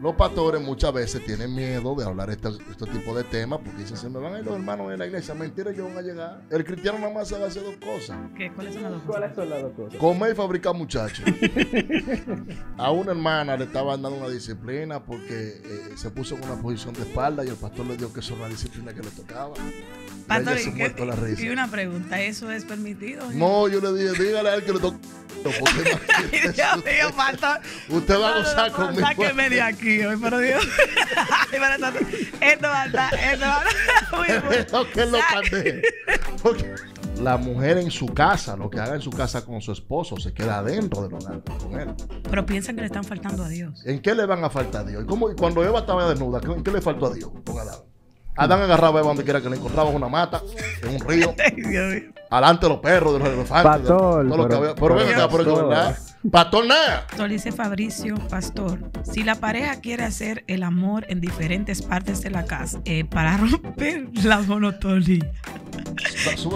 Los pastores muchas veces tienen miedo de hablar este, este tipo de temas porque dicen, se me van a ir los hermanos de la iglesia. Mentira, que van a llegar. El cristiano nada más sabe hacer dos cosas. ¿Qué? ¿Cuáles son las dos cosas? son las dos cosas? Comer y fabricar muchachos. a una hermana le estaban dando una disciplina porque eh, se puso en una posición de espalda y el pastor le dijo que eso era la disciplina que le tocaba. Pastor, y, y, una pregunta, ¿eso es permitido? No, yo le dije, dígale a él que le tocaba. Usted va a la mujer en su casa, lo que haga en su casa con su esposo, se queda adentro del hogar con él. Pero piensan que le están faltando a Dios. ¿En qué le van a faltar a Dios? ¿Y cuando Eva estaba desnuda, ¿en qué le faltó a Dios con Adán agarraba donde quiera que le encontraba una mata, en un río. Adelante los perros, de los elefantes. Pastor. Pastor nada. Dice Fabricio, pastor, si la pareja quiere hacer el amor en diferentes partes de la casa eh, para romper la monotonía.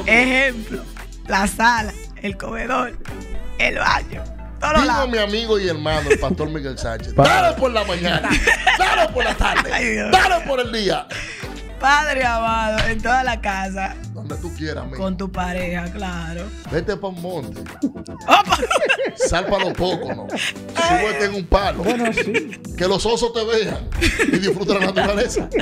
Ejemplo, la sala, el comedor, el baño. Digo mi amigo y hermano, el pastor Miguel Sánchez. Dale por la mañana, dale por la tarde, dale por el día. Padre amado, en toda la casa. Donde tú quieras, amigo. Con tu pareja, claro. Vete para un monte. Ah, Sal para los pocos, ¿no? Súbete en un palo. Bueno, sí. Que los osos te vean y disfruten la naturaleza.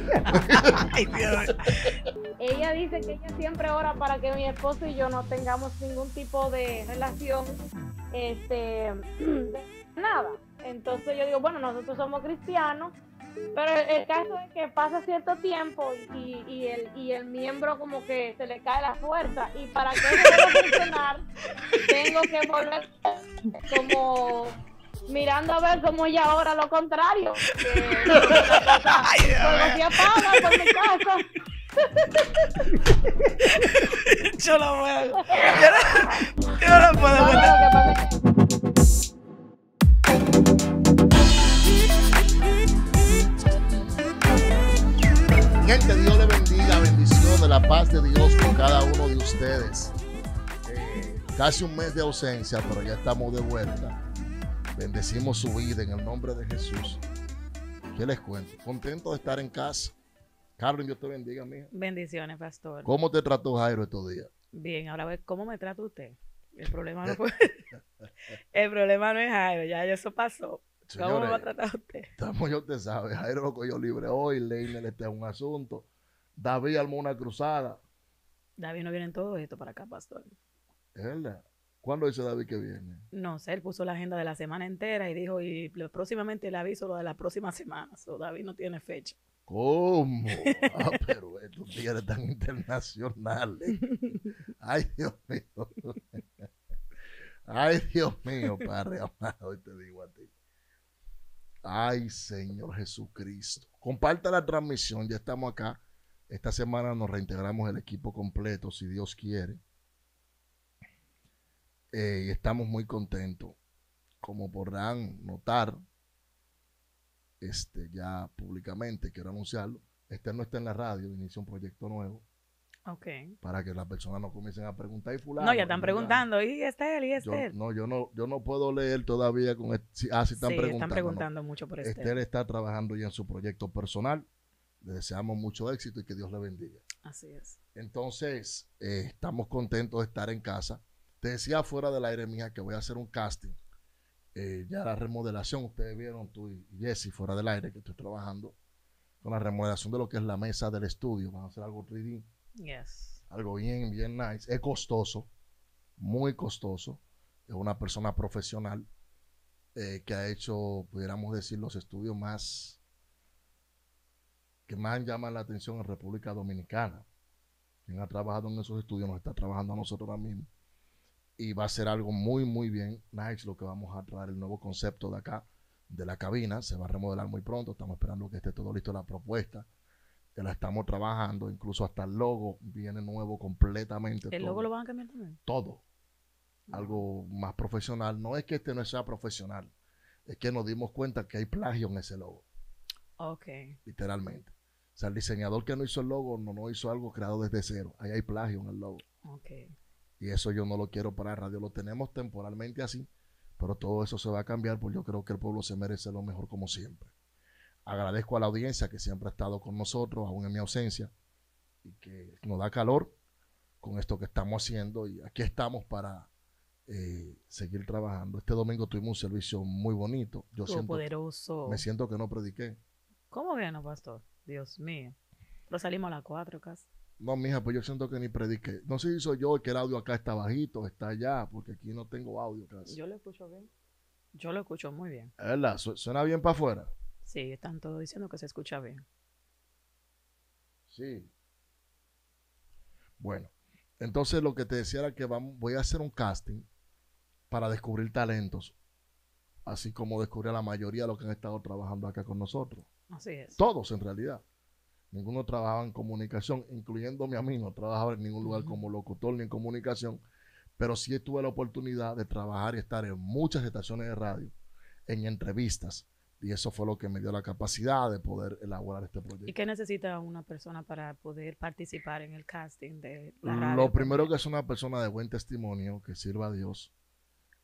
Ella dice que ella siempre ora para que mi esposo y yo no tengamos ningún tipo de relación. Este. nada. Entonces yo digo, bueno, nosotros somos cristianos pero el caso es que pasa cierto tiempo y, y, el, y el miembro como que se le cae la fuerza. Y para que pueda funcionar, tengo que volver como mirando a ver cómo ella ahora lo contrario. Que, por mi casa. yo no voy Yo no, yo puedo. No, gente, Dios le bendiga, bendición de la paz de Dios con cada uno de ustedes. Eh, casi un mes de ausencia, pero ya estamos de vuelta. Bendecimos su vida en el nombre de Jesús. ¿Qué les cuento? Contento de estar en casa. Carmen, Dios te bendiga, mija. Bendiciones, pastor. ¿Cómo te trató Jairo estos días? Bien, ahora ve, ¿cómo me trata usted? El problema no fue. el problema no es Jairo, ya eso pasó. ¿Cómo lo va a tratar usted? Estamos, yo te sabe, Jairo lo cogió libre hoy, leinel este es un asunto. David armó una cruzada. David no viene en todo esto para acá, pastor. Es verdad. ¿Cuándo dice David que viene? No sé, él puso la agenda de la semana entera y dijo, y próximamente le aviso lo de la próxima semana. So, David no tiene fecha. ¿Cómo? Ah, pero estos días están internacionales. Ay, Dios mío. Ay, Dios mío, padre Hoy te digo a ti. Ay, Señor Jesucristo. Comparta la transmisión, ya estamos acá. Esta semana nos reintegramos el equipo completo, si Dios quiere. Eh, y estamos muy contentos. Como podrán notar, este, ya públicamente quiero anunciarlo, este no está en la radio, inicia un proyecto nuevo. Para que las personas no comiencen a preguntar y fulano. No, ya están preguntando, y Estel? y No, yo no, yo no puedo leer todavía con ah, si están sí, preguntando. Están preguntando mucho por Estel. está trabajando ya en su proyecto personal. Le deseamos mucho éxito y que Dios le bendiga. Así es. Entonces, eh, estamos contentos de estar en casa. Te decía fuera del aire, mija, que voy a hacer un casting. Eh, ya la remodelación, ustedes vieron tú y Jesse fuera del aire que estoy trabajando con la remodelación de lo que es la mesa del estudio. Vamos a hacer algo algo bien, bien nice. Es costoso, muy costoso. Es una persona profesional eh, que ha hecho, pudiéramos decir, los estudios más que más llaman la atención en República Dominicana. Quien ha trabajado en esos estudios nos está trabajando a nosotros ahora Y va a ser algo muy, muy bien nice lo que vamos a traer, el nuevo concepto de acá, de la cabina. Se va a remodelar muy pronto. Estamos esperando que esté todo listo la propuesta que la estamos trabajando, incluso hasta el logo viene nuevo completamente. ¿El logo lo van a cambiar también? Todo. Algo más profesional. No es que este no sea profesional, es que nos dimos cuenta que hay plagio en ese logo. Ok. Literalmente. O sea, el diseñador que no hizo el logo no, no hizo algo creado desde cero. Ahí hay plagio en el logo. Ok. Y eso yo no lo quiero para radio. Lo tenemos temporalmente así, pero todo eso se va a cambiar porque yo creo que el pueblo se merece lo mejor como siempre. Agradezco a la audiencia que siempre ha estado con nosotros, aún en mi ausencia, y que nos da calor con esto que estamos haciendo. Y aquí estamos para eh, seguir trabajando. Este domingo tuvimos un servicio muy bonito. Yo siento poderoso. me siento que no prediqué. ¿Cómo que no, pastor? Dios mío. Lo salimos a las cuatro casi. No, mija, pues yo siento que ni prediqué. No sé si soy yo que el audio acá está bajito, está allá, porque aquí no tengo audio casi. Yo lo escucho bien. Yo lo escucho muy bien. ¿Verdad? ¿Suena bien para afuera? Sí, están todos diciendo que se escucha bien. Sí. Bueno, entonces lo que te decía era que voy a hacer un casting para descubrir talentos, así como descubrir la mayoría de los que han estado trabajando acá con nosotros. Así es. Todos en realidad. Ninguno trabajaba en comunicación, incluyéndome a mí, no trabajaba en ningún lugar como locutor ni en comunicación, pero sí tuve la oportunidad de trabajar y estar en muchas estaciones de radio, en entrevistas, y eso fue lo que me dio la capacidad de poder elaborar este proyecto. ¿Y qué necesita una persona para poder participar en el casting de la radio? Lo primero que es una persona de buen testimonio, que sirva a Dios.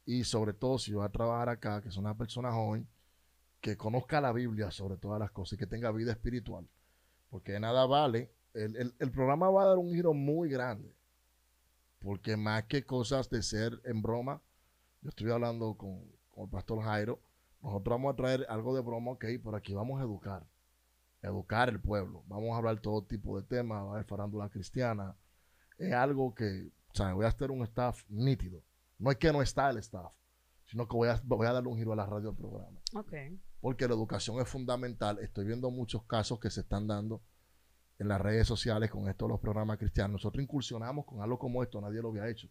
Y sobre todo, si va a trabajar acá, que es una persona joven, que conozca la Biblia sobre todas las cosas y que tenga vida espiritual. Porque nada vale. El, programa va a dar un giro muy grande. Porque más que cosas de ser en broma, yo estoy hablando con el pastor Jairo nosotros vamos a traer algo de broma, ok, por aquí vamos a educar. Educar el pueblo. Vamos a hablar todo tipo de temas, va a haber farándula cristiana. Es algo que, o sea, voy a hacer un staff nítido. No es que no está el staff, sino que voy a, voy a darle un giro a la radio al programa. Ok. Porque la educación es fundamental. Estoy viendo muchos casos que se están dando en las redes sociales con estos los programas cristianos. Nosotros incursionamos con algo como esto, nadie lo había hecho.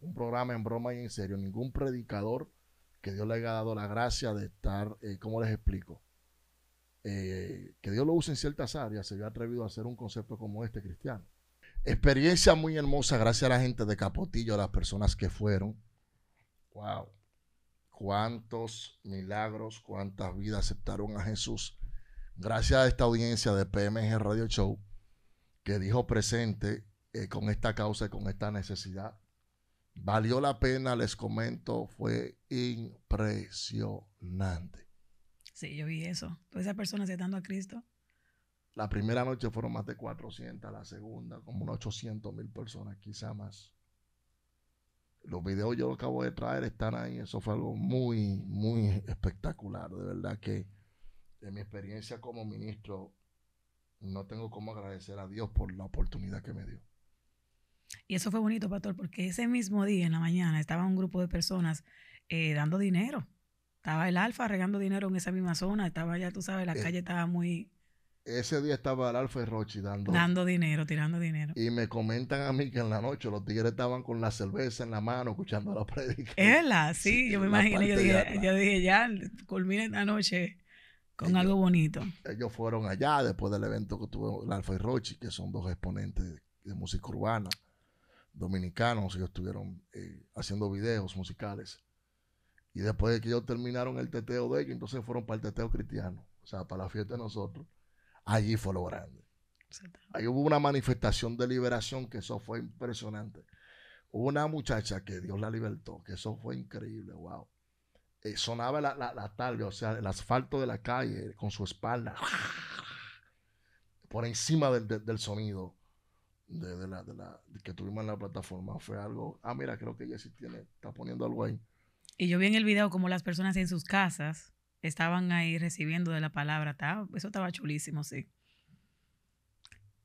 Un programa en broma y en serio. Ningún predicador que Dios le haya dado la gracia de estar, eh, ¿cómo les explico? Eh, que Dios lo use en ciertas áreas, se había atrevido a hacer un concepto como este cristiano. Experiencia muy hermosa, gracias a la gente de Capotillo, a las personas que fueron. ¡Wow! Cuántos milagros, cuántas vidas aceptaron a Jesús. Gracias a esta audiencia de PMG Radio Show que dijo presente eh, con esta causa y con esta necesidad Valió la pena, les comento, fue impresionante. Sí, yo vi eso. Todas esas personas aceptando a Cristo. La primera noche fueron más de 400, la segunda como unos 800 mil personas, quizá más. Los videos yo los acabo de traer, están ahí. Eso fue algo muy, muy espectacular. De verdad que en mi experiencia como ministro, no tengo cómo agradecer a Dios por la oportunidad que me dio. Y eso fue bonito, Pastor, porque ese mismo día en la mañana estaba un grupo de personas eh, dando dinero. Estaba el Alfa regando dinero en esa misma zona. Estaba ya, tú sabes, la eh, calle estaba muy... Ese día estaba el Alfa y Rochi dando... Dando dinero, tirando dinero. Y me comentan a mí que en la noche los tigres estaban con la cerveza en la mano escuchando la predicación. Es la, sí, yo me imagino. Yo dije, dije, ya, culminen esta noche con algo bonito. Ellos fueron allá después del evento que tuvo el Alfa y Rochi, que son dos exponentes de música urbana dominicanos, ellos estuvieron eh, haciendo videos musicales. Y después de que ellos terminaron el teteo de ellos, entonces fueron para el teteo cristiano, o sea, para la fiesta de nosotros. Allí fue lo grande. Ahí hubo una manifestación de liberación que eso fue impresionante. Hubo una muchacha que Dios la libertó, que eso fue increíble, wow. Eh, sonaba la, la, o sea, el asfalto de la calle con su espalda, por encima del, del sonido de, la, que tuvimos en la plataforma fue algo, ah, mira, creo que sí tiene, está poniendo algo ahí. Y yo vi en el video como las personas en sus casas estaban ahí recibiendo de la palabra, eso estaba chulísimo, sí.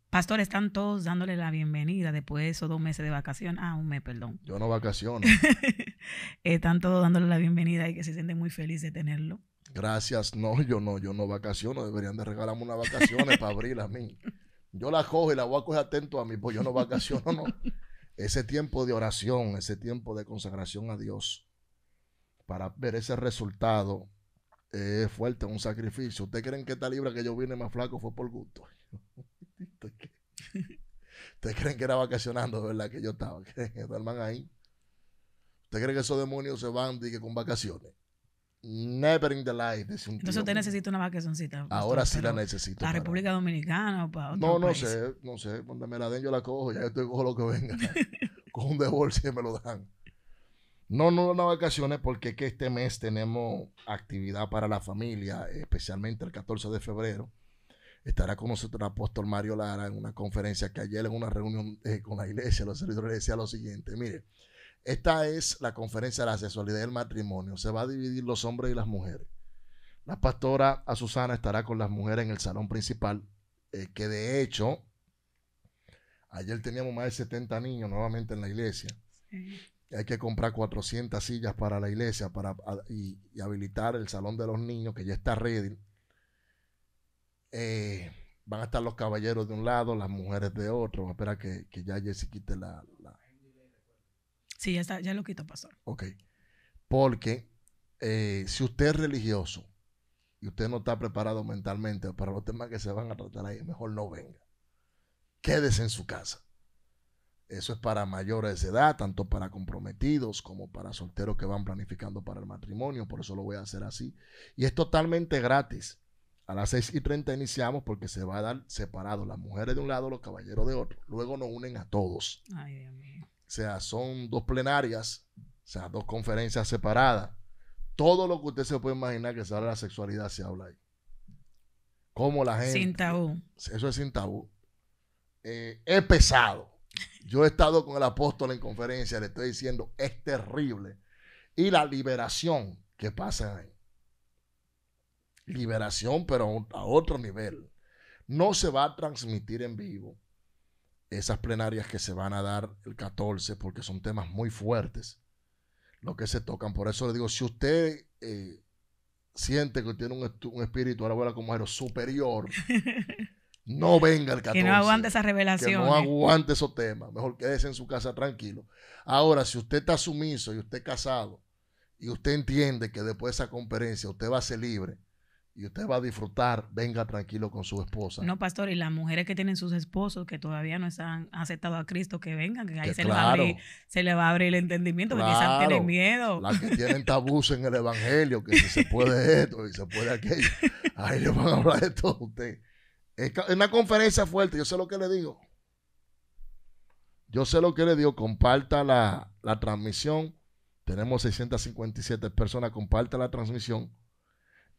Pastor, están todos dándole la bienvenida después de esos dos meses de vacaciones. Ah, un mes, perdón. Yo no vacaciono están todos dándole la bienvenida y que se sienten muy felices de tenerlo. Gracias, no, yo no, yo no vacaciono. Deberían de regalarme unas vacaciones para abril a mí. Yo la cojo y la voy a coger atento a mí, pues yo no vacaciono, no. Ese tiempo de oración, ese tiempo de consagración a Dios, para ver ese resultado, es eh, fuerte, un sacrificio. ¿Ustedes creen que esta libra que yo vine más flaco fue por gusto? ¿Ustedes creen que era vacacionando, verdad? Que yo estaba, que man ahí. ¿Ustedes creen que esos demonios se van que con vacaciones? Never in the life, Entonces usted necesita una vacacioncita. Ahora sí la necesito. la República Dominicana o para otro No, no sé, no sé. Donde me la den yo la cojo, ya estoy con cojo lo que venga. con un devolver si me lo dan. No, no, no vacaciones porque que este mes tenemos actividad para la familia, especialmente el 14 de febrero. Estará con nosotros el apóstol Mario Lara en una conferencia que ayer en una reunión eh, con la iglesia, los servidores decía lo siguiente, mire, esta es la conferencia de la sexualidad del matrimonio. Se va a dividir los hombres y las mujeres. La pastora Susana estará con las mujeres en el salón principal, eh, que de hecho, ayer teníamos más de 70 niños nuevamente en la iglesia. Hay que comprar 400 sillas para la iglesia para, y, habilitar el salón de los niños, que ya está ready. Eh, van a estar los caballeros de un lado, las mujeres de otro. Espera que, que ya Jessy quite la, Sí, ya, está, ya lo quito, pastor. Ok. Porque eh, si usted es religioso y usted no está preparado mentalmente para los temas que se van a tratar ahí, mejor no venga. Quédese en su casa. Eso es para mayores de edad, tanto para comprometidos como para solteros que van planificando para el matrimonio. Por eso lo voy a hacer así. Y es totalmente gratis. A las 6 y 30 iniciamos porque se va a dar separado las mujeres de un lado, los caballeros de otro. Luego nos unen a todos. Ay, Dios mío. O sea, son dos plenarias, o sea, dos conferencias separadas. Todo lo que usted se puede imaginar que se habla de la sexualidad se habla ahí. Como la gente. Sin tabú. Eso es sin tabú. Eh, es pesado. Yo he estado con el apóstol en conferencia, le estoy diciendo, es terrible. Y la liberación que pasa ahí. Liberación, pero a otro nivel. No se va a transmitir en vivo esas plenarias que se van a dar el 14, porque son temas muy fuertes lo que se tocan. Por eso le digo, si usted eh, siente que tiene un, un espíritu, ahora abuela como superior, no venga el 14. Que no aguante esa revelación. no aguante esos temas. Mejor quédese en su casa tranquilo. Ahora, si usted está sumiso y usted casado, y usted entiende que después de esa conferencia usted va a ser libre, y usted va a disfrutar, venga tranquilo con su esposa. No, pastor, y las mujeres que tienen sus esposos que todavía no están, han aceptado a Cristo, que vengan, que ahí se, les va a abrir, el entendimiento, porque quizás tienen miedo. Las que tienen tabús en el Evangelio, que si se puede esto y se puede aquello, ahí le van a hablar de todo usted. Es una conferencia fuerte, yo sé lo que le digo. Yo sé lo que le digo, comparta la, la transmisión. Tenemos 657 personas, comparta la transmisión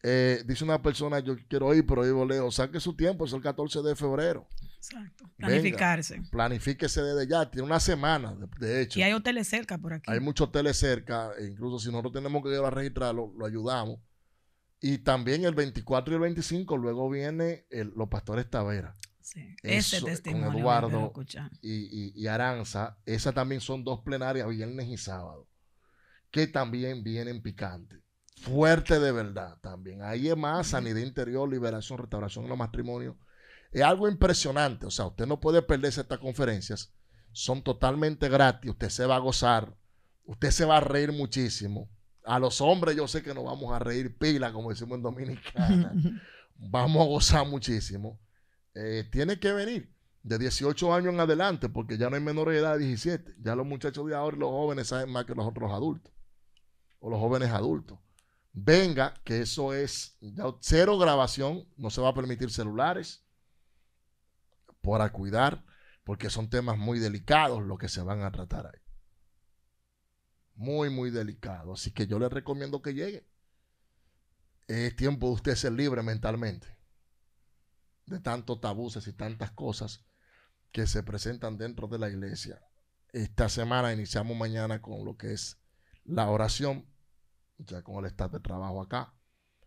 eh, dice una persona, yo quiero ir, pero yo leo, saque su tiempo, es el 14 de febrero. Exacto. Planificarse. planifíquese desde ya, tiene una semana, de, hecho. Y hay hoteles cerca por aquí. Hay muchos hoteles cerca, e incluso si nosotros tenemos que ir a registrarlo, lo ayudamos. Y también el 24 y el 25, luego viene los pastores Tavera. Sí, ese testimonio. Con Eduardo y, y Aranza, esas también son dos plenarias, viernes y sábado, que también vienen picantes fuerte de verdad también. Ahí es más sanidad interior, liberación, restauración en los matrimonios. Es algo impresionante. O sea, usted no puede perderse estas conferencias. Son totalmente gratis. Usted se va a gozar. Usted se va a reír muchísimo. A los hombres yo sé que nos vamos a reír pila, como decimos en Dominicana. vamos a gozar muchísimo. Eh, tiene que venir de 18 años en adelante, porque ya no hay menor edad de 17. Ya los muchachos de ahora, los jóvenes saben más que los otros adultos. O los jóvenes adultos venga, que eso es cero grabación, no se va a permitir celulares para cuidar, porque son temas muy delicados los que se van a tratar ahí. Muy, muy delicados. Así que yo le recomiendo que llegue. Es tiempo de usted ser libre mentalmente de tantos tabúes y tantas cosas que se presentan dentro de la iglesia. Esta semana iniciamos mañana con lo que es la oración ya con el estado de trabajo acá,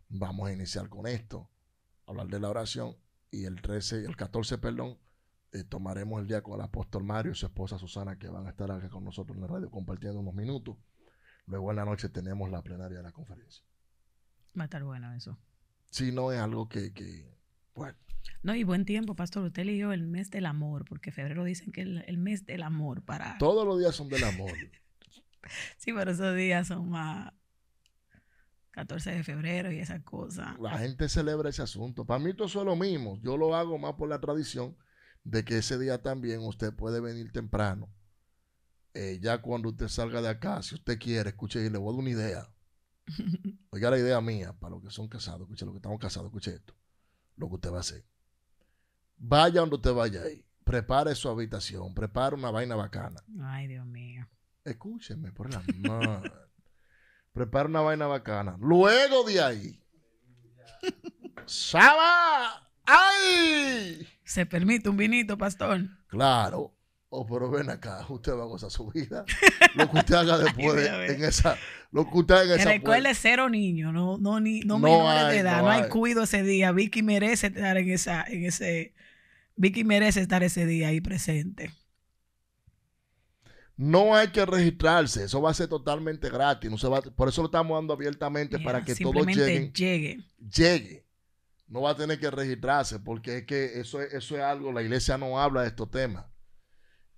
vamos a iniciar con esto, hablar de la oración y el 13, el 14, perdón, eh, tomaremos el día con el apóstol Mario y su esposa Susana que van a estar acá con nosotros en la radio compartiendo unos minutos. Luego en la noche tenemos la plenaria de la conferencia. Va a estar bueno eso. Sí, no es algo que, bueno. No, y buen tiempo, Pastor. Usted yo el mes del amor, porque febrero dicen que el, el, mes del amor para... Todos los días son del amor. sí, pero esos días son más... 14 de febrero y esas cosas. La gente celebra ese asunto. Para mí todo eso es lo mismo. Yo lo hago más por la tradición de que ese día también usted puede venir temprano. Eh, ya cuando usted salga de acá, si usted quiere, escuche, y le voy a dar una idea. Oiga la idea mía, para los que son casados, escuche, los que estamos casados, escuche esto. Lo que usted va a hacer. Vaya donde usted vaya ahí. Prepare su habitación. Prepare una vaina bacana. Ay, Dios mío. Escúcheme, por la madre prepara una vaina bacana. Luego de ahí, ¡Saba! ¡Ay! Se permite un vinito, pastor. Claro. Oh, pero ven acá, usted va a gozar su vida. Lo que usted haga después en esa. Lo que usted haga en esa. Recuerde cero niño, no, no, ni, no, me de edad, no, hay. hay. cuido ese día. Vicky merece estar en esa, en ese. Vicky merece estar ese día ahí presente. No hay que registrarse, eso va a ser totalmente gratis. No por eso lo estamos dando abiertamente para que todos lleguen. Llegue. Llegue. No va a tener que registrarse porque es que eso, eso es algo, la iglesia no habla de estos temas.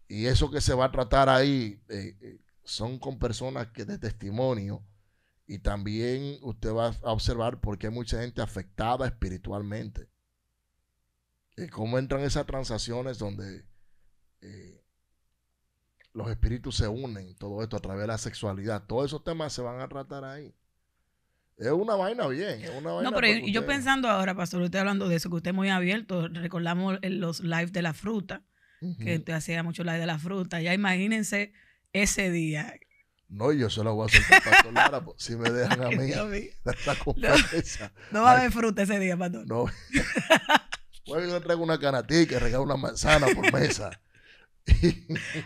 Y eso que se va a tratar ahí eh, eh, son con personas que de testimonio. Y también usted va a observar porque hay mucha gente afectada espiritualmente. Eh, cómo entran esas transacciones donde los espíritus se unen, todo esto a través de la sexualidad. Todos esos temas se van a tratar ahí. Es una vaina bien, es una vaina No, pero yo, pensando ahora, pastor, usted hablando de eso, que usted es muy abierto, recordamos los live de la fruta, que usted hacía mucho live de la fruta, ya imagínense ese día. No, yo se voy a soltar, Pastor Lara, pues, si me dejan a mí No, va a haber fruta ese día, Pastor. No. Bueno, yo traigo una canatica, regalo una manzana por mesa.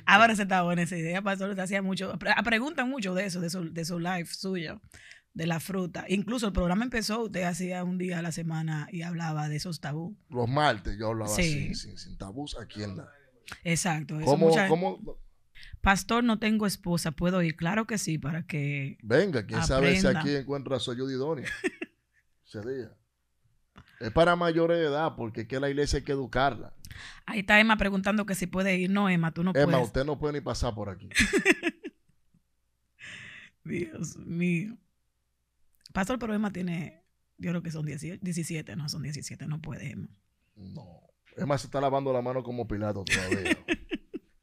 Ahora se está buena esa idea, pastor. Te hacía mucho. Preguntan mucho de eso, de su, de su life suyo, de la fruta. Incluso el programa empezó, usted hacía un día a la semana y hablaba de esos tabú. Los martes yo hablaba sí. sin, tabús aquí en la. Exacto. Eso Pastor, no tengo esposa, ¿puedo ir? Claro que sí, para que. Venga, quién sabe si aquí encuentra a su ayuda Sería. Es para mayores de edad, porque es que la iglesia hay que educarla. Ahí está Emma preguntando que si puede ir. No, Emma, tú no puedes. Emma, usted no puede ni pasar por aquí. Dios mío. Pastor, pero Emma tiene, yo creo que son 17, no, son 17, no puede, Emma. No. Emma se está lavando la mano como Pilato todavía.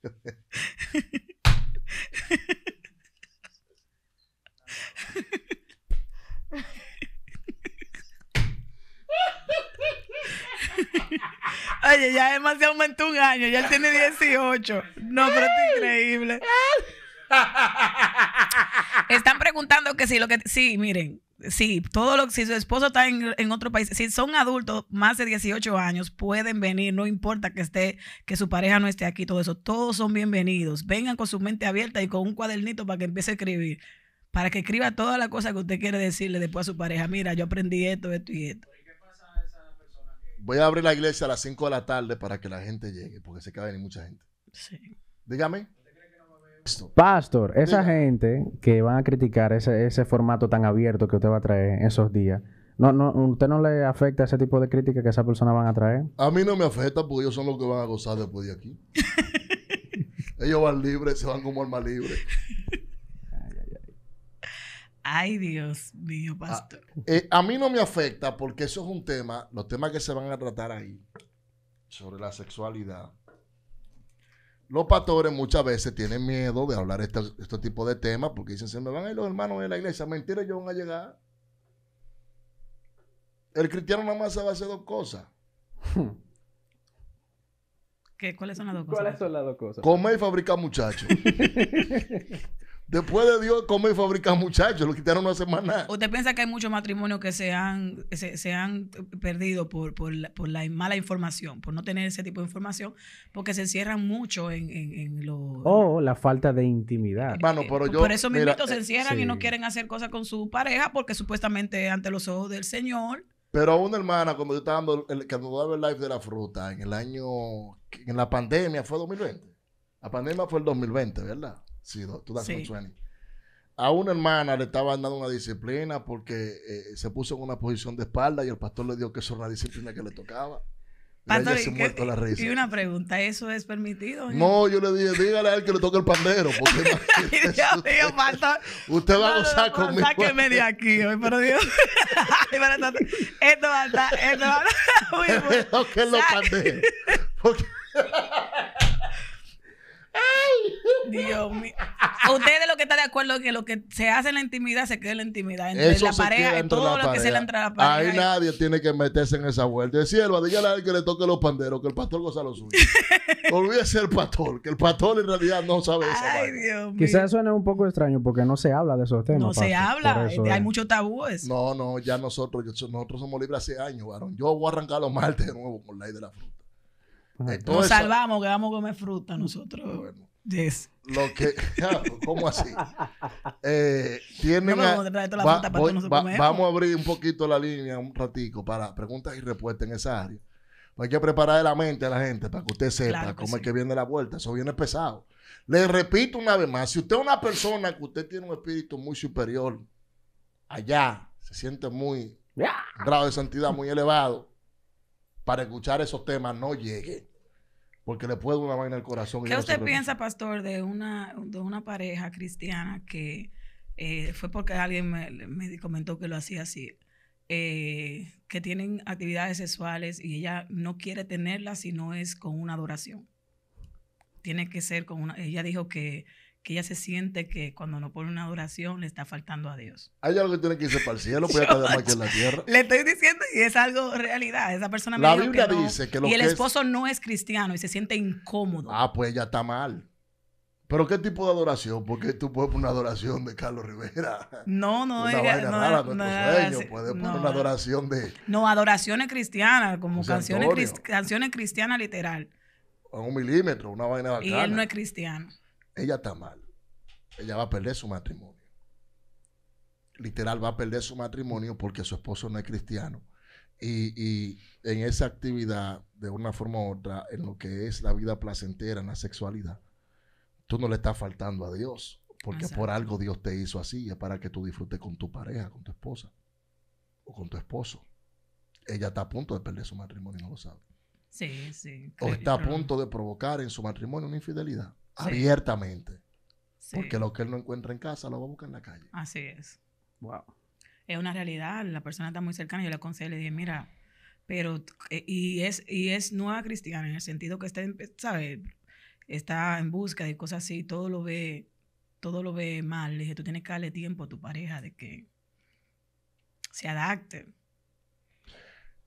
ya es más aumentó un año, ya él tiene 18. No, pero es increíble. Están preguntando que si lo que. Sí, miren. Sí, todo lo si su esposo está en, otro país, si son adultos más de 18 años, pueden venir, no importa que esté, que su pareja no esté aquí, todo eso, todos son bienvenidos. Vengan con su mente abierta y con un cuadernito para que empiece a escribir, para que escriba toda la cosa que usted quiere decirle después a su pareja. Mira, yo aprendí esto, esto y esto voy a abrir la iglesia a las 5 de la tarde para que la gente llegue, porque se queda venir mucha gente. Sí. Dígame. Pastor, esa gente que van a criticar ese, formato tan abierto que usted va a traer esos días, no, ¿usted no le afecta ese tipo de crítica que esa persona van a traer? A mí no me afecta porque ellos son los que van a gozar después de aquí. ellos van libres, se van como alma libre. Ay, Dios mío, ah, pastor. Eh, a, mí no me afecta porque eso es un tema, los temas que se van a tratar ahí sobre la sexualidad. Los pastores muchas veces tienen miedo de hablar este, este tipo de temas porque dicen, se me van a ir los hermanos de la iglesia. Mentira, ellos van a llegar. El cristiano nada más sabe hacer dos cosas. ¿Qué? ¿Cuáles son las dos cosas? ¿Cuáles son las dos cosas? Comer y fabricar muchachos. Después de Dios come y fabrica muchachos, lo quitaron una semana. ¿Usted piensa que hay muchos matrimonios que se han, se, han perdido por, la, mala información, por no tener ese tipo de información, porque se encierran mucho en, en, lo... oh, la falta de intimidad. Bueno, eh, eh, pero yo, por eso mis mismos se eh, encierran y no quieren hacer cosas con su pareja porque supuestamente ante los ojos del Señor... Pero a una hermana, cuando yo estaba dando cuando daba el live de la fruta en el año, en la pandemia, fue 2020. La pandemia fue el 2020, ¿verdad? Sí, tú con Sí. A una hermana le estaban dando una disciplina porque eh, se puso en una posición de espalda y el pastor le dijo que eso era una disciplina que le tocaba. Pastor, y, la risa. y una pregunta, ¿eso es permitido? No, yo le dije, dígale a él que le toque el pandero. Porque Dios mío, pastor. Usted va a gozar conmigo. Sáqueme de aquí hoy, pero Dios. esto va a estar, esto va a estar muy bueno. que los panderos. Porque... acuerdo que lo que se hace en la intimidad se quede en la intimidad. Entre la pareja, y todo lo que se le entra a la pareja. Ahí nadie tiene que meterse en esa vuelta. Sierva, dígale a él que le toque los panderos, que el pastor goza lo suyo. Olvídese el pastor, que el pastor en realidad no sabe Ay, Dios Quizás suene un poco extraño porque no se habla de esos temas. No se habla, eh, hay muchos tabúes. No, no, ya nosotros, nosotros somos libres hace años, varón. Yo voy a arrancar los martes de nuevo con la ley de la fruta. nos salvamos que vamos a comer fruta nosotros. Lo que, ¿Cómo así? vamos a abrir un poquito la línea un ratico para preguntas y respuestas en esa área. Pues hay que preparar la mente a la gente para que usted sepa cómo es que viene la vuelta. Eso viene pesado. Le repito una vez más, si usted es una persona que usted tiene un espíritu muy superior, allá, se siente muy, grado de santidad muy elevado, para escuchar esos temas no llegue porque le puede una vaina al corazón. ¿Qué usted piensa, pastor, de una, una pareja cristiana que eh, fue porque alguien me, comentó que lo hacía así? Eh, que tienen actividades sexuales y ella no quiere tenerlas si no es con una adoración. Tiene que ser con una. Ella dijo que que ella se siente que cuando no pone una adoración le está faltando a Dios. Hay algo que tiene que irse para el cielo, puede está más que en la tierra. Le estoy diciendo y es algo realidad. Esa persona me la que dice que y el esposo no es cristiano y se siente incómodo. Ah, pues ya está mal. Pero qué tipo de adoración, porque tú puedes poner una adoración de Carlos Rivera. No, no, una era, no, no, pues, puedes poner una adoración de. No, adoraciones cristianas, como pues canciones, cristianas literal. En un milímetro, una vaina bacana. Y él no es cristiano ella está mal. Ella va a perder su matrimonio. Literal, va a perder su matrimonio porque su esposo no es cristiano. Y, en esa actividad, de una forma u otra, en lo que es la vida placentera, en la sexualidad, tú no le estás faltando a Dios, porque por algo Dios te hizo así, es para que tú disfrutes con tu pareja, con tu esposa o con tu esposo. Ella está a punto de perder su matrimonio, no lo sabe. Sí, sí. O está a punto de provocar en su matrimonio una infidelidad abiertamente. Porque lo que él no encuentra en casa lo va a buscar en la calle. Así es. Wow. Es una realidad, la persona está muy cercana, yo le y le dije, mira, pero, eh, y es, y es nueva cristiana en el sentido que está, sabe Está en busca de cosas así, todo lo ve, todo lo ve mal. Le dije, tú tienes que darle tiempo a tu pareja de que se adapte.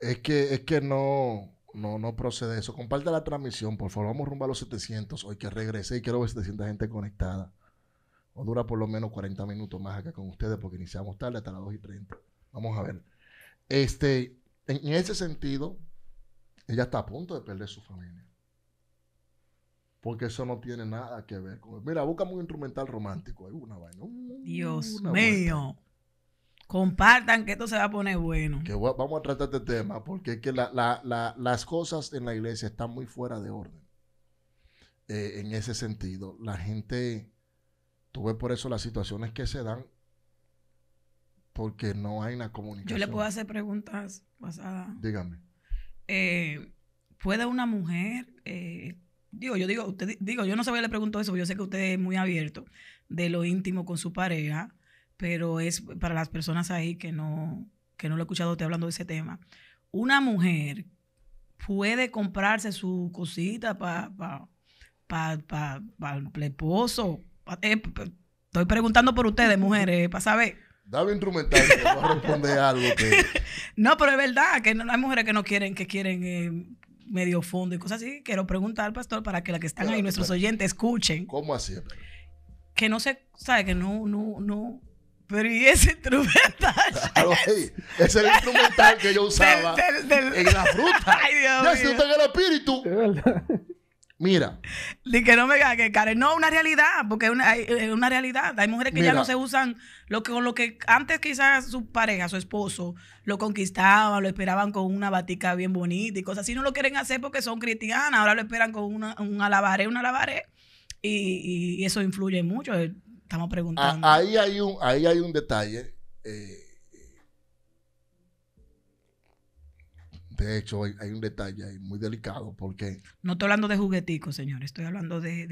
Es que, es que no, no, no procede eso. Comparte la transmisión, por favor. Vamos rumbo a los 700 hoy que regrese y quiero ver 700 gente conectada. O dura por lo menos 40 minutos más acá con ustedes porque iniciamos tarde hasta las 2 y 30. Vamos a ver. Este, en, ese sentido, ella está a punto de perder su familia. Porque eso no tiene nada que ver con... Mira, busca un instrumental romántico. una vaina. Dios mío. Compartan que esto se va a poner bueno. Que vamos a tratar este tema porque es que las cosas en la iglesia están muy fuera de orden. Eh, en ese sentido, la gente, tú ves por eso las situaciones que se dan porque no hay una comunicación. Yo le puedo hacer preguntas basadas. Dígame. Eh, ¿Puede una mujer, eh, digo, yo digo, usted, digo, yo no sabía le pregunto eso, yo sé que usted es muy abierto de lo íntimo con su pareja, pero es para las personas ahí que no, no lo he escuchado usted hablando de ese tema. Una mujer puede comprarse su cosita para pa, pa, el esposo. Eh, estoy preguntando por ustedes, mujeres, para saber. Dame instrumental que va responder algo No, pero es verdad que no, hay mujeres que no quieren, que quieren eh, medio fondo y cosas así. Quiero preguntar al pastor para que las que están ahí, nuestros oyentes, escuchen. ¿Cómo así? Que no se, sabe, que no, no, no, pero ¿y ese instrumental? Claro, es el instrumental que yo usaba en la fruta. Ay, Dios ya mío. en el espíritu. Mira. Ni que no me que Karen. No, una realidad, porque es eh, una, realidad. Hay mujeres que ya no se usan lo que, con lo que antes quizás su pareja, su esposo, lo conquistaba, lo esperaban con una batica bien bonita y cosas así. No lo quieren hacer porque son cristianas. Ahora lo esperan con una, un alabaré, un alabaré. Y, y, eso influye mucho estamos ah, preguntando. ahí, hay un, ahí hay un detalle. Eh, de hecho, hay, un detalle muy delicado porque... No estoy hablando de jugueticos, señor. Estoy hablando de,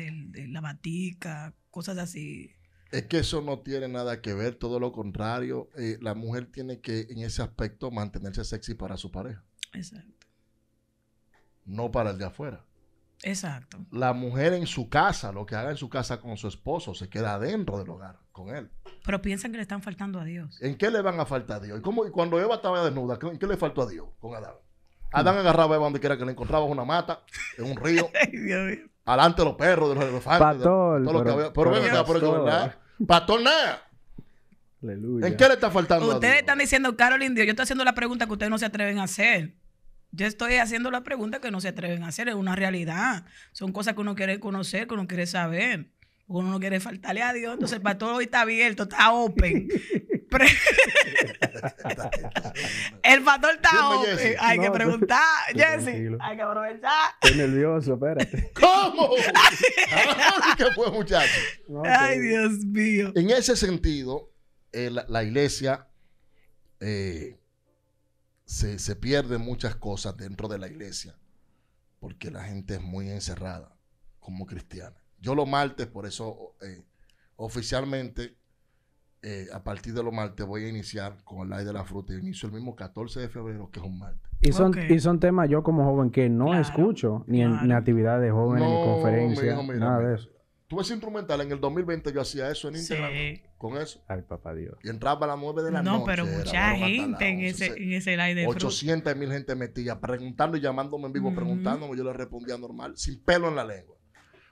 la batica, cosas así. Es que eso no tiene nada que ver, todo lo contrario. Eh, la mujer tiene que, en ese aspecto, mantenerse sexy para su pareja. Exacto. No para el de afuera. Exacto. La mujer en su casa, lo que haga en su casa con su esposo, se queda dentro del hogar con él. Pero piensan que le están faltando a Dios. ¿En qué le van a faltar a Dios? ¿Y, cómo, cuando Eva estaba desnuda, ¿en qué le faltó a Dios con Adán? Adán mm. agarraba a Eva donde quiera que le encontraba una mata, en un río. adelante los perros, de los elefantes. Pastor. por nada. ¿En qué le está faltando? a Dios? están diciendo, Carolyn, Dios, yo estoy haciendo la pregunta que ustedes no se atreven a hacer. Yo estoy haciendo la pregunta que no se atreven a hacer, es una realidad. Son cosas que uno quiere conocer, que uno quiere saber. Uno no quiere faltarle a Dios, entonces el pastor hoy está abierto, está open. el pastor está open. Hay que preguntar, Jesse. Hay que aprovechar. Estoy nervioso, espérate. ¿Cómo? ¿Qué fue, muchacho? Ay, Dios mío. En ese sentido, eh, la, iglesia eh, se, pierden muchas cosas dentro de la iglesia porque la gente es muy encerrada como cristiana. Yo los martes, por eso eh, oficialmente, eh, a partir de los martes voy a iniciar con el aire de la fruta. Yo inicio el mismo 14 de febrero, que es un martes. Y son, y son temas yo como joven que no escucho, ni en actividades jóvenes, ni conferencias, nada de eso. Tú ves instrumental, en el 2020 yo hacía eso en Instagram con eso. Ay, papá Dios. Y entraba a las 9 de la noche. No, pero mucha gente en ese, en ese live de 800 mil gente metía preguntando y llamándome en vivo, preguntándome. Yo le respondía normal, sin pelo en la lengua.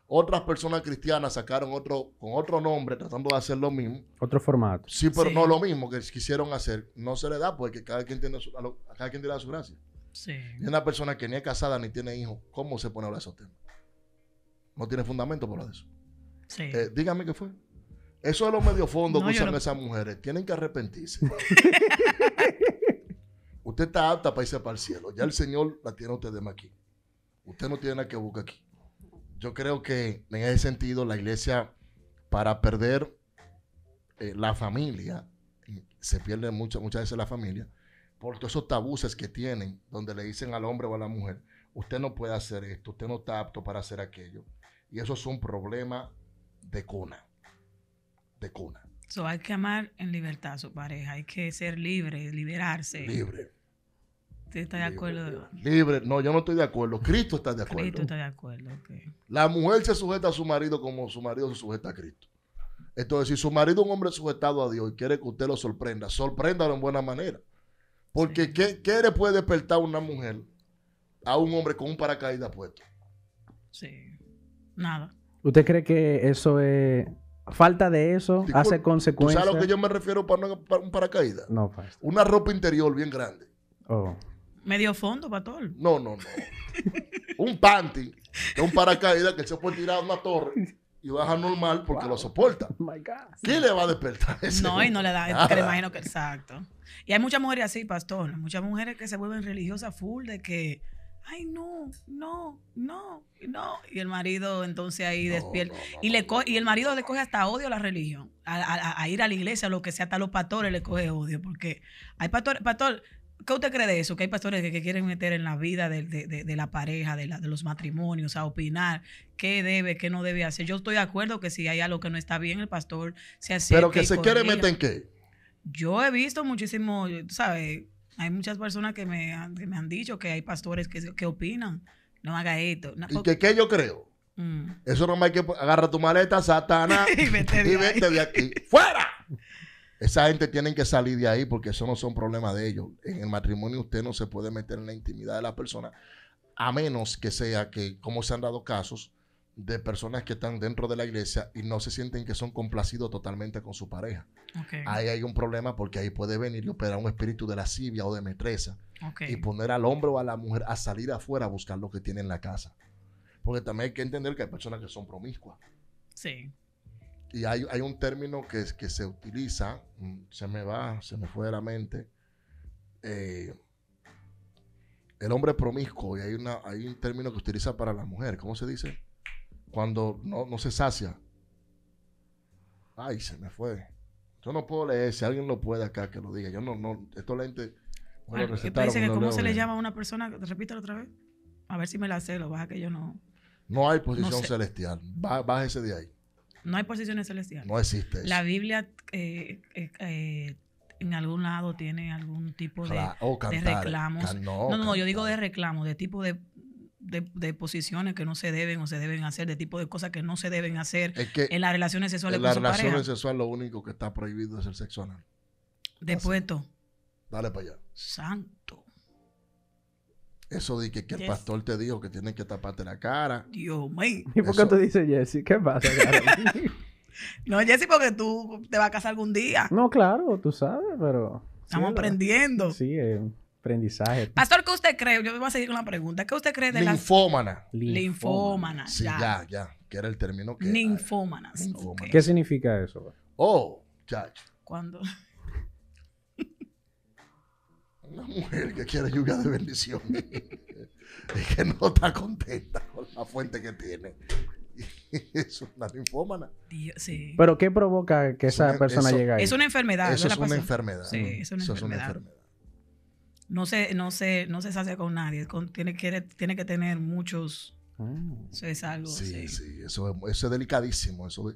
Otras personas cristianas sacaron otro con otro nombre tratando de hacer lo mismo. Otro formato. Sí, pero no lo mismo que quisieron hacer. No se le da porque pues, cada quien tiene su, a su gracia. Sí. Y una persona que ni es casada ni tiene hijos, ¿cómo se pone a hablar de esos temas? No tiene fundamento por eso. Eh, dígame qué fue. Eso es lo medio fondo que usan esas mujeres, tienen que arrepentirse. usted está apta para irse para el cielo. Ya el Señor la tiene usted de aquí. Usted no tiene nada que buscar aquí. Yo creo que en ese sentido la iglesia, para perder eh, la familia, se pierde muchas veces la familia, por todos esos tabúes que tienen, donde le dicen al hombre o a la mujer, usted no puede hacer esto, usted no está apto para hacer aquello. Y eso es un problema de cuna. De cuna. hay que amar en libertad a su pareja, hay que ser libre, liberarse. Libre. de acuerdo? Libre, no, yo no estoy de acuerdo. Cristo está de acuerdo. Cristo está de acuerdo, La mujer se sujeta a su marido como su marido se sujeta a Cristo. Entonces, si su marido es un hombre sujetado a Dios y quiere que usted lo sorprenda, sorpréndalo en buena manera. Porque, ¿qué, ¿qué, le puede despertar una mujer a un hombre con un paracaídas puesto? Sí, nada. ¿Usted cree que eso es... Falta de eso hace consecuencias... ¿Sabes a lo que yo me refiero para, un paracaídas? No, pastor. Una ropa interior bien grande. Oh. Medio fondo, pastor? No, no, no. un panty un paracaídas que se puede tirar a una torre y baja normal porque lo soporta. Oh my God. ¿Quién le va a despertar eso? No, y no le da, Nada. imagino que exacto. Y hay muchas mujeres así, pastor, muchas mujeres que se vuelven religiosas full de que ay, no, no, no, no. Y el marido entonces ahí despierta. y, le y el marido le coge hasta odio a la religión, a, ir a la iglesia, lo que sea, hasta los pastores le coge odio, porque hay pastores, pastor, ¿qué usted cree de eso? Que hay pastores que, quieren meter en la vida de, de, de, la pareja, la, de, los matrimonios, a opinar qué debe, qué no debe hacer. Yo estoy de acuerdo que si hay algo que no está bien, el pastor se hace. Pero que se quiere meter en qué. Yo he visto muchísimo, ¿sabes? Hay muchas personas que me han, dicho que hay pastores que, opinan, no haga esto. No, ¿Y que, qué yo creo? Mm. Eso Eso me hay que agarra tu maleta, Satana, y vete de, aquí. ¡Fuera! Esa gente tiene que salir de ahí porque eso no son problema de ellos. En el matrimonio usted no se puede meter en la intimidad de la persona, a menos que sea que, como se han dado casos, de personas que están dentro de la iglesia y no se sienten que son complacidos totalmente con su pareja. Ahí hay un problema porque ahí puede venir y operar un espíritu de lascivia o de metreza y poner al hombre o a la mujer a salir afuera a buscar lo que tiene en la casa. Porque también hay que entender que hay personas que son promiscuas. Sí. Y hay, un término que, que se utiliza, mm, se me va, se me fue de la mente. Eh, el hombre promiscuo, y hay, una, hay un término que utiliza para la mujer, ¿cómo se dice? cuando no, se sacia. Ay, se me fue. Yo no puedo leer, si alguien lo puede acá que lo diga. Yo no, no, Esto lente Bueno, parece que ¿Cómo se le llama a una persona? Repítalo otra vez. A ver si me la sé, lo baja que yo no. No hay posición celestial. Bájese de ahí. No hay posiciones celestiales. No existe. La Biblia eh, eh, eh, en algún lado tiene algún tipo de, oh, reclamos. no, no, yo digo de reclamo, de tipo de de, posiciones que no se deben o se deben hacer, de tipo de cosas que no se deben hacer en las relaciones sexuales. En las relaciones sexuales lo único que está prohibido es el sexo anal. esto Dale para allá. Santo. Eso de que, el pastor te dijo que tienes que taparte la cara. Dios mío. ¿Y por qué tú dices, Jessy? ¿Qué pasa, No, Jesse porque tú te vas a casar algún día. No, claro, tú sabes, pero... Estamos aprendiendo. Sí, eh aprendizaje. Pastor, ¿qué usted cree? Yo voy a seguir con la pregunta. ¿Qué usted cree de la? Linfómana. Linfómana. Sí, ya, ya. Que era el término que... ¿Qué significa eso? Oh, chacho. ¿Cuándo? Una mujer que quiere lluvia de bendición. y que no está contenta con la fuente que tiene. es una linfómana. sí. Pero ¿qué provoca que esa persona llegue ahí? Es una enfermedad. Eso es una enfermedad. Sí, es una enfermedad no se, no se, no se sacia con nadie. tiene, que, tiene que tener muchos. Mm. Eso es algo. Sí, sí, eso, es delicadísimo. Eso,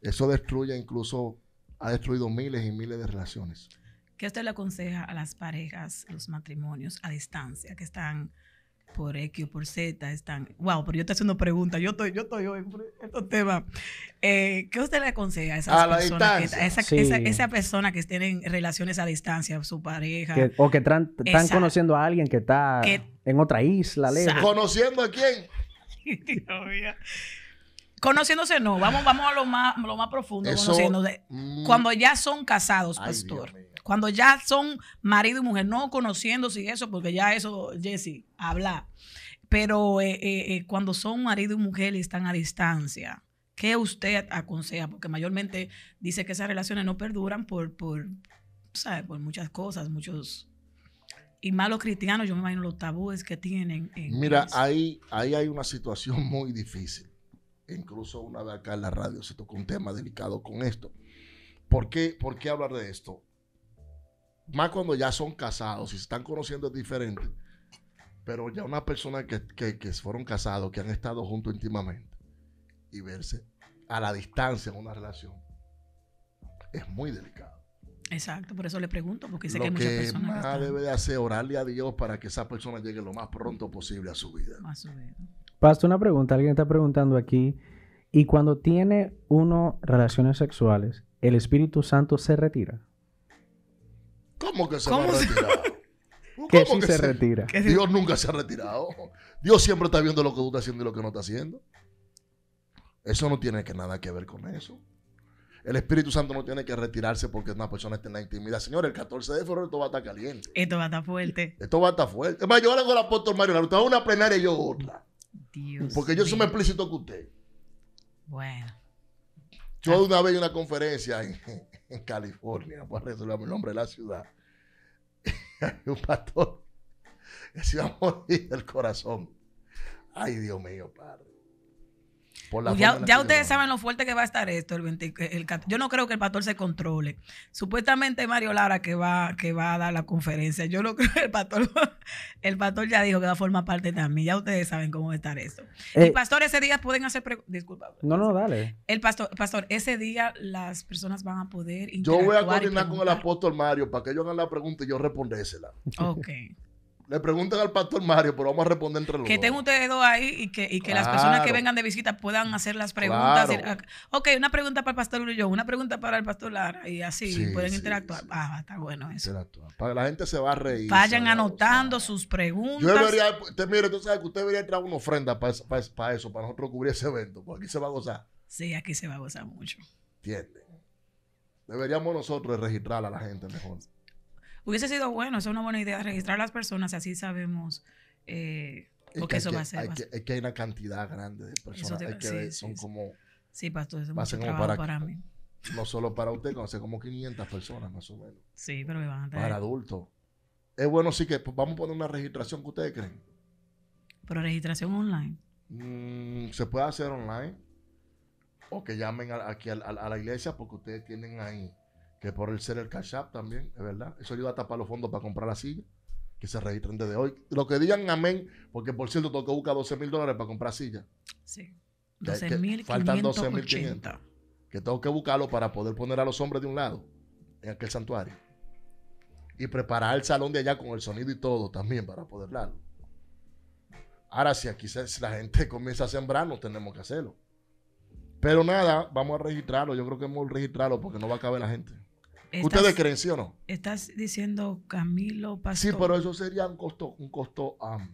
eso destruye incluso, ha destruido miles y miles de relaciones. ¿Qué usted le aconseja a las parejas, a los matrimonios a distancia que están por X por Z están. Wow, pero yo estoy haciendo preguntas, yo estoy, yo estoy hoy en estos temas. Eh, ¿Qué usted le aconseja a esas a esa, esa, persona que tienen relaciones a distancia, su pareja. o que están conociendo a alguien que está en otra isla, lejos. ¿Conociendo a quién? Conociéndose no, vamos, vamos a lo más, lo más profundo, conociéndose. Mm. Cuando ya son casados, pastor cuando ya son marido y mujer, no conociéndose y eso, porque ya eso, Jesse, habla. Pero eh, eh, eh, cuando son marido y mujer y están a distancia, ¿qué usted aconseja? Porque mayormente dice que esas relaciones no perduran por, por, por muchas cosas, muchos... Y malos cristianos, yo me imagino los tabúes que tienen. Mira, ahí, ahí hay una situación muy difícil incluso una vez acá en la radio se tocó un tema delicado con esto. ¿Por ¿Por qué hablar de esto? más cuando ya son casados, y se están conociendo es diferente, pero ya una persona que, fueron casados, que han estado juntos íntimamente y verse a la distancia en una relación, es muy delicado. Exacto, por eso le pregunto, porque sé que hay muchas personas. Lo que más debe de hacer orarle a Dios para que esa persona llegue lo más pronto posible a su vida. A una pregunta. Alguien está preguntando aquí. ¿Y cuando tiene uno relaciones sexuales, el Espíritu Santo se retira? ¿Cómo que se ¿Cómo que, se, retira? Dios nunca se ha retirado. Dios siempre está viendo lo que tú estás haciendo y lo que no estás haciendo. Eso no tiene que nada que ver con eso. El Espíritu Santo no tiene que retirarse porque una persona está en la intimidad. Señor, el 14 de febrero esto va a estar caliente. Esto va a estar fuerte. Esto va a estar fuerte. Es más, yo hablo con el apóstol Mario usted una plenaria y yo otra. Dios porque yo soy más explícito que usted. Bueno. Yo una vez en una conferencia en, California, para resolver el nombre de la ciudad, un pastor que se iba a morir del corazón. Ay, Dios mío, Padre ya, ustedes saben lo fuerte que va a estar esto el eh, Yo no creo que el pastor se controle. Supuestamente Mario Lara que va, que va a dar la conferencia. Yo no creo que el pastor, el pastor ya dijo que va a formar parte también. Ya ustedes saben cómo va a estar eso. el eh, pastor ese día pueden hacer disculpa. No, no, dale. El pastor, pastor, ese día las personas van a poder Yo voy a coordinar con el apóstol Mario para que ellos hagan la pregunta y yo respondésela. Ok. Le preguntan al pastor Mario, pero vamos a responder entre los Que tengan ustedes dos ahí y que, las personas que vengan de visita puedan hacer las preguntas. Ah, ok, una pregunta para el pastor yo una pregunta para el pastor Lara y así pueden interactuar. Ah, está bueno eso. Interactuar. Para la gente se va a reír. Vayan anotando sus preguntas. Yo debería, usted, mire, tú sabes que usted debería traer una ofrenda para, eso, para nosotros cubrir ese evento, porque aquí se va a gozar. Sí, aquí se va a gozar mucho. Entiende. Deberíamos nosotros registrar a la gente mejor. Hubiese sido bueno, es una buena idea, registrar a las personas, así sabemos eh, lo que, eso va a ser. Hay es que hay una cantidad grande de personas que son como... Sí, pastor, eso es para, mí. No solo para usted, conoce como 500 personas más o menos. Sí, pero me van a Para adultos. Es bueno, sí que pues, vamos a poner una registración que ustedes creen. Pero registración online. Mm, se puede hacer online o que llamen aquí a, la iglesia porque ustedes tienen ahí que por el ser el Cash App también, es verdad. Eso ayuda a tapar los fondos para comprar la silla, que se registren desde hoy. Lo que digan amén, porque por cierto, tengo que buscar 12 mil dólares para comprar silla. Sí. 12 mil Faltan 12 mil Que tengo que buscarlo para poder poner a los hombres de un lado, en aquel santuario. Y preparar el salón de allá con el sonido y todo también para poder darlo. Ahora, si aquí la gente comienza a sembrar, no tenemos que hacerlo. Pero nada, vamos a registrarlo. Yo creo que hemos registrado porque no va a caber la gente. ¿Ustedes creen, sí o no? Estás diciendo Camilo Pastor. Sí, pero eso sería un costo, un costo um,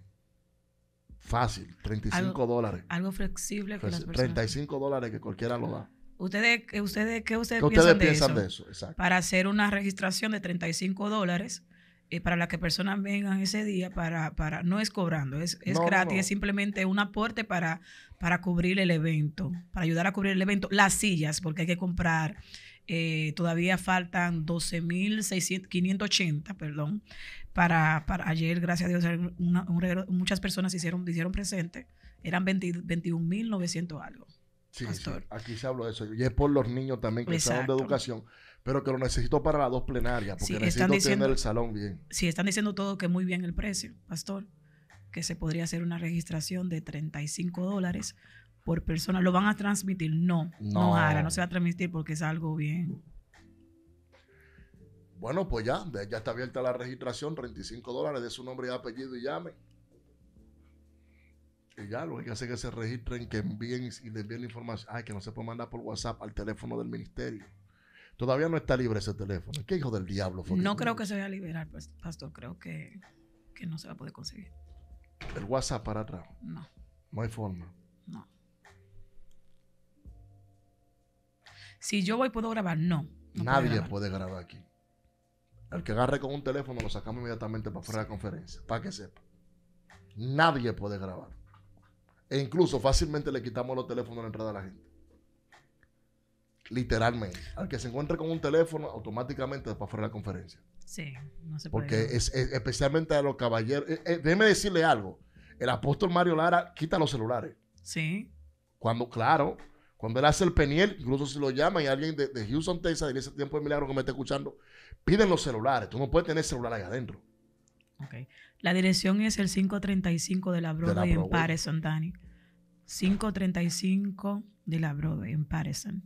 fácil, 35 dólares. Algo flexible. Que las 35 dólares que cualquiera lo da. ¿Ustedes, ustedes, ¿Qué ustedes, qué ustedes piensan, de eso? para hacer una registración de 35 dólares eh, para las que personas vengan ese día, para, para no es cobrando, es, gratis, es simplemente un aporte para, para cubrir el evento, para ayudar a cubrir el evento. Las sillas, porque hay que comprar eh, todavía faltan 12.580, perdón, para, para, ayer, gracias a Dios, muchas personas hicieron, hicieron presente, eran 21.900 algo. Sí, aquí se habló de eso. Y es por los niños también que estaban de educación, pero que lo necesito para las dos plenarias, porque necesito tener el salón bien. Sí, están diciendo todo que muy bien el precio, pastor, que se podría hacer una registración de 35 dólares por persona. ¿Lo van a transmitir? No, no, ahora no se va a transmitir porque es algo bien. Bueno, pues ya, ya está abierta la registración, 35 dólares de su nombre y apellido y llame. Y ya, lo que hacer que se registren, que envíen y les envíen la información. Ay, que no se puede mandar por WhatsApp al teléfono del ministerio. Todavía no está libre ese teléfono. ¿Qué hijo del diablo fue? No creo que se vaya a liberar, pastor. Creo que, que no se va a poder conseguir. ¿El WhatsApp para atrás? No. No hay forma. No. si yo voy puedo grabar, no. Nadie puede grabar aquí. Al que agarre con un teléfono lo sacamos inmediatamente para fuera de la conferencia, para que sepa. Nadie puede grabar. E incluso fácilmente le quitamos los teléfonos a la entrada a la gente. Literalmente. Al que se encuentre con un teléfono, automáticamente para fuera de la conferencia. Sí, no se puede. Porque es, especialmente a los caballeros. Eh, eh, déjeme decirle algo. El apóstol Mario Lara quita los celulares. Sí. Cuando, claro, cuando él hace el peniel, incluso si lo llama y alguien de, Houston, Texas, en ese tiempo de milagro que me está escuchando, piden los celulares. Tú no puedes tener celular ahí adentro. Okay. La dirección es el 535 de la Broadway, en Patterson, Dani. 535 de la Broadway en Patterson.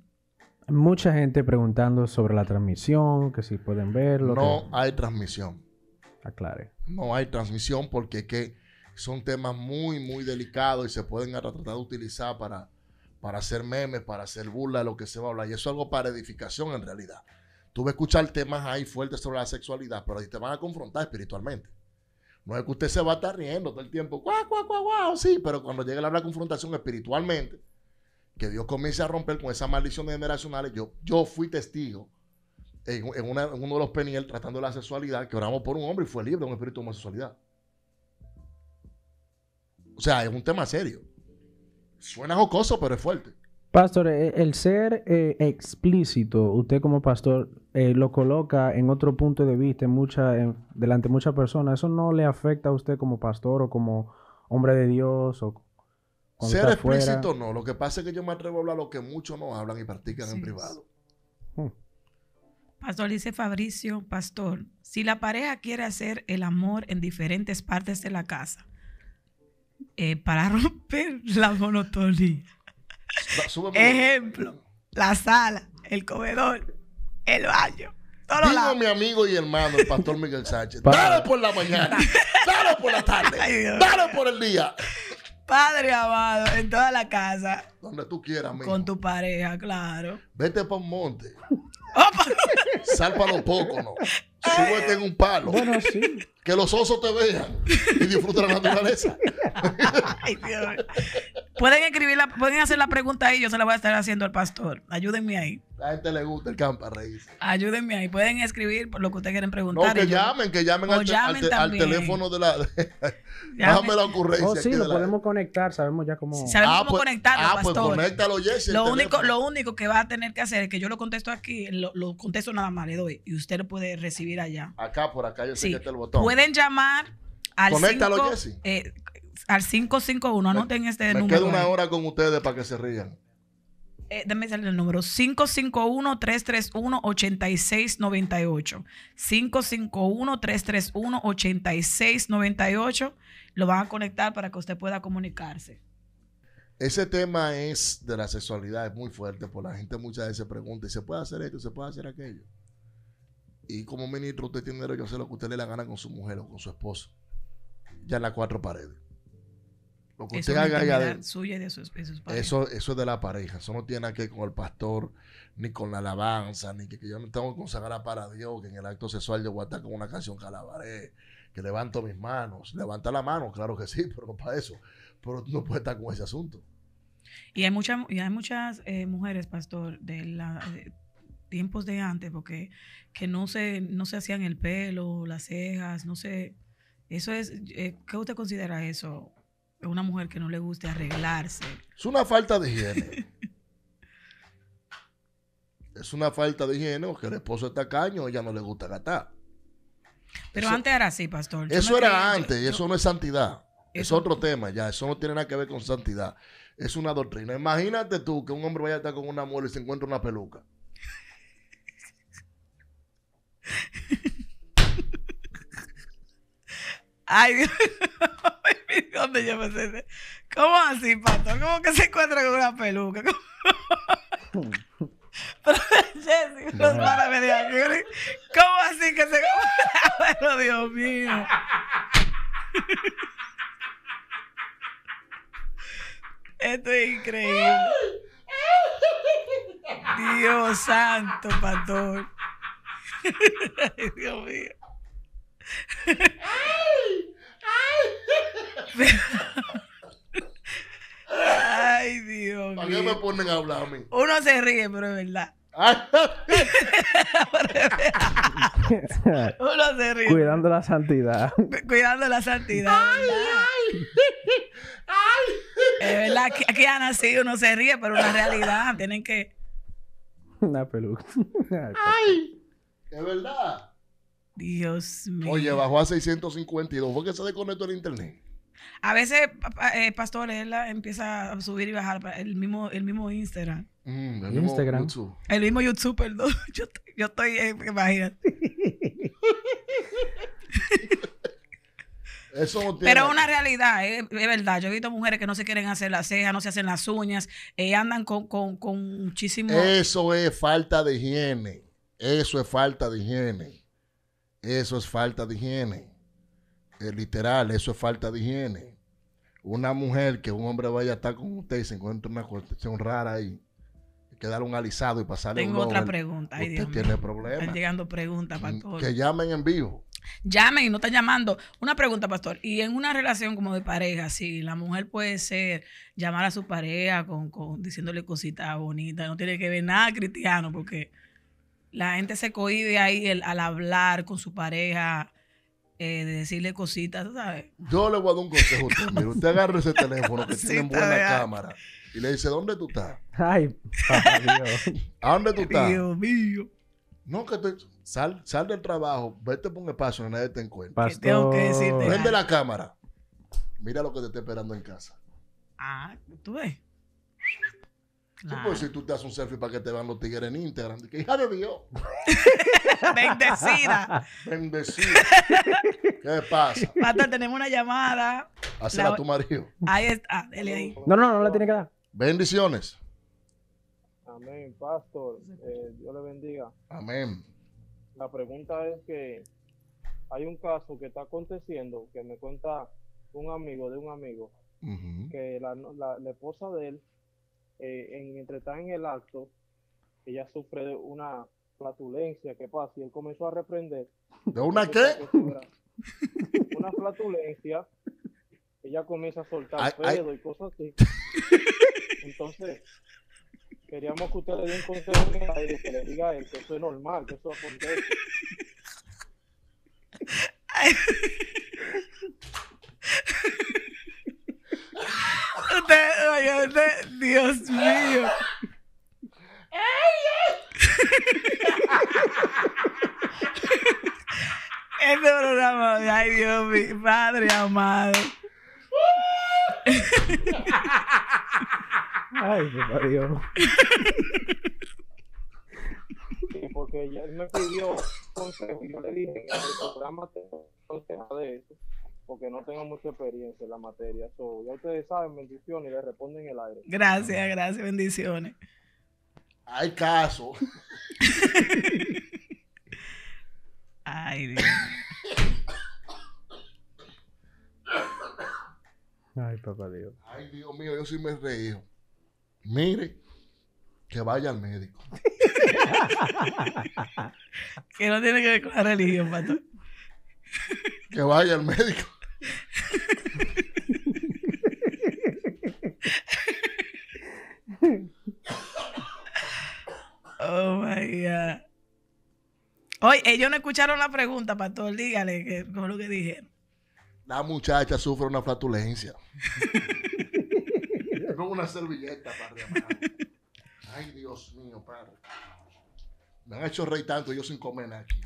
Mucha gente preguntando sobre la transmisión, que si pueden verlo. No hay transmisión. Aclare. No hay transmisión porque que son temas muy, muy delicados y se pueden tratar de utilizar para para hacer memes, para hacer burla, lo que se va a hablar. Y eso es algo para edificación en realidad. Tú vas a escuchar temas ahí fuertes sobre la sexualidad, pero ahí te van a confrontar espiritualmente. No es que usted se va a estar riendo todo el tiempo, guau, guau, guau, guau, sí, pero cuando llegue la confrontación espiritualmente, que Dios comience a romper con esas maldiciones generacionales, yo, yo fui testigo en, uno de los peniel tratando la sexualidad, que oramos por un hombre y fue libre de un espíritu de homosexualidad. O sea, es un tema serio. Suena jocoso, pero es fuerte. Pastor, eh, el ser eh, explícito, usted como pastor eh, lo coloca en otro punto de vista delante de muchas personas. ¿Eso no le afecta a usted como pastor o como hombre de Dios? O ser explícito no. Lo que pasa es que yo me atrevo a hablar lo que muchos no hablan y practican en privado. Hmm. Pastor, dice Fabricio, pastor, si la pareja quiere hacer el amor en diferentes partes de la casa, eh, para romper la monotonía. Ejemplo, la sala, el comedor, el baño. Digo mi amigo y hermano, el pastor Miguel Sánchez. Dale por la mañana, dale por la tarde, dale por el día. Padre amado, en toda la casa. Donde tú quieras, amigo. Con tu pareja, claro. Vete para un monte. Sal para los poco, ¿no? Súbete en un palo. Bueno, sí que los osos te vean y disfruten la naturaleza. Pueden escribir, la, pueden hacer la pregunta ahí, yo se la voy a estar haciendo al pastor. Ayúdenme ahí. la gente le gusta el campa, Reyes. Ayúdenme ahí. Pueden escribir por lo que ustedes quieren preguntar. No, que llamen, que llamen, al, teléfono de la. Déjame la ocurrencia. Oh, sí, lo podemos conectar. Sabemos ya cómo. Sabemos ah, cómo pues, conectarlo, ah, pues pastor. Pues conéctalo, Lo único, lo único que va a tener que hacer es que yo lo contesto aquí, lo, contesto nada más, le doy. Y usted lo puede recibir allá. Acá, por acá, yo sé que está el botón. Pueden llamar al eh, al 551, anoten este número. Queda una hora con ustedes para que se rían. Eh, salir el número 551-331-8698. 551-331-8698. Lo van a conectar para que usted pueda comunicarse. Ese tema es de la sexualidad, es muy fuerte, por la gente muchas veces se pregunta, ¿se puede hacer esto? ¿Se puede hacer aquello? y como ministro usted tiene derecho a hacer lo que usted le la gana con su mujer o con su esposo. Ya en las cuatro paredes. Lo que eso usted allá suya de eso, eso es de la pareja. Eso no tiene que ver con el pastor, ni con la alabanza, ni que, yo no tengo que consagrar para Dios, que en el acto sexual yo voy a estar con una canción calabaré. que levanto mis manos. Levanta la mano, claro que sí, pero no para eso. Pero no puede estar con ese asunto. Y hay, y hay muchas eh, mujeres, pastor, de la tiempos de antes, porque que no se, no se hacían el pelo, las cejas, no sé. Eso es, eh, ¿qué usted considera eso? Una mujer que no le guste arreglarse. Es una falta de higiene. es una falta de higiene porque el esposo está caño, ella no le gusta gastar. Pero antes era así, pastor. eso era antes, y eso no es santidad. es otro tema, ya. Eso no tiene nada que ver con santidad. Es una doctrina. Imagínate tú que un hombre vaya a estar con una mujer y se encuentra una peluca. Ay, Dios ¿Dónde yo me ¿Cómo así, Pato? ¿Cómo que se encuentra con una peluca? ¿Cómo? Pero ¿Cómo así que se ¡Bueno, Dios mío. Esto es increíble. Dios santo, pastor. Ay, Dios mío. ¡Ay! ¡Ay! Dios mío. ¿Para qué me ponen a hablar a mí? Uno se ríe, pero es verdad. Uno se ríe. Cuidando la santidad. Cuidando la santidad. Ay, ay, ay. Es verdad que aquí han nacido, uno se ríe, pero una realidad tienen que. Una peluca. ay. Es verdad. Dios mío. Oye, bajó a 652. ¿Por qué se desconectó el internet? A veces, pastores, eh, Pastor, él ah, empieza a subir y bajar el mismo, el mismo Instagram. Mm, el Mismo YouTube. El mismo YouTube, perdón. Yo, estoy, eh, imagínate. Eso Pero es una realidad, eh, es verdad. Yo he visto mujeres que no se quieren hacer las cejas, no se hacen las uñas, andan con, con muchísimo. Eso es falta de higiene. Eso es falta de higiene. Eso es falta de higiene. Eh, literal, eso es falta de higiene. Una mujer que un hombre vaya a estar con usted y se encuentra una cuestión rara ahí, darle un alisado y pasarle Tengo otra pregunta. usted tiene problemas. Están llegando preguntas, mm, pastor. Que llamen en vivo. Llamen, y no están llamando. Una pregunta, pastor. Y en una relación como de pareja, si la mujer puede ser llamar a su pareja con, con diciéndole cositas bonitas, no tiene que ver nada cristiano, porque la gente se cohibe ahí al hablar con su pareja, eh, de decirle cositas, ¿sabes? Yo le voy a dar un consejo a usted. usted agarra ese teléfono que tiene buena cámara y le dice, ¿dónde tú estás? Ay, Dios. ¿A dónde tú estás? Dios mío. No, que te, sal, sal del trabajo, vete por un espacio donde nadie te encuentra. ¿Qué tengo que decirte? Prende la cámara. Mira lo que te está esperando en casa. Ah, tú ves si Tú tú te haces un selfie para que te vean los tigres en Instagram. Que hija de Dios. Bendecida. Bendecida. ¿Qué pasa? Pastor, tenemos una llamada. Hacela a tu marido. Ahí está, No, no, no le tiene que dar. Bendiciones. Amén, pastor. Eh, Dios le bendiga. Amén. La pregunta es que hay un caso que está aconteciendo que me cuenta un amigo de un amigo que la esposa de él eh, en, entre está en el acto, ella sufre de una flatulencia que pasa y él comenzó a reprender. ¿De una qué? Una flatulencia, ella comienza a soltar pedo y cosas así. Entonces, queríamos que usted le dé un consejo que le diga a él que eso es normal, que eso acontece. Usted, oye, usted, Dios mío. este programa, ay Dios mío, padre amado. Ay, Dios. mío porque él me pidió consejo yo le dije, Que el programa te consejo de eso porque no tengo mucha experiencia en la materia. ya ustedes saben, bendiciones y le responden el aire. Gracias, gracias, bendiciones. Hay caso. Ay, Dios. Ay, papá Dios. Ay, Dios mío, yo sí me reí. Mire, que vaya al médico. que no tiene que ver con la religión, pato. que vaya al médico oh my God. Hoy ellos no escucharon la pregunta, pastor. Dígale con lo que dije. La muchacha sufre una flatulencia. Con una servilleta, padre Ay, Dios mío, padre. Me han hecho rey tanto, yo sin comer aquí.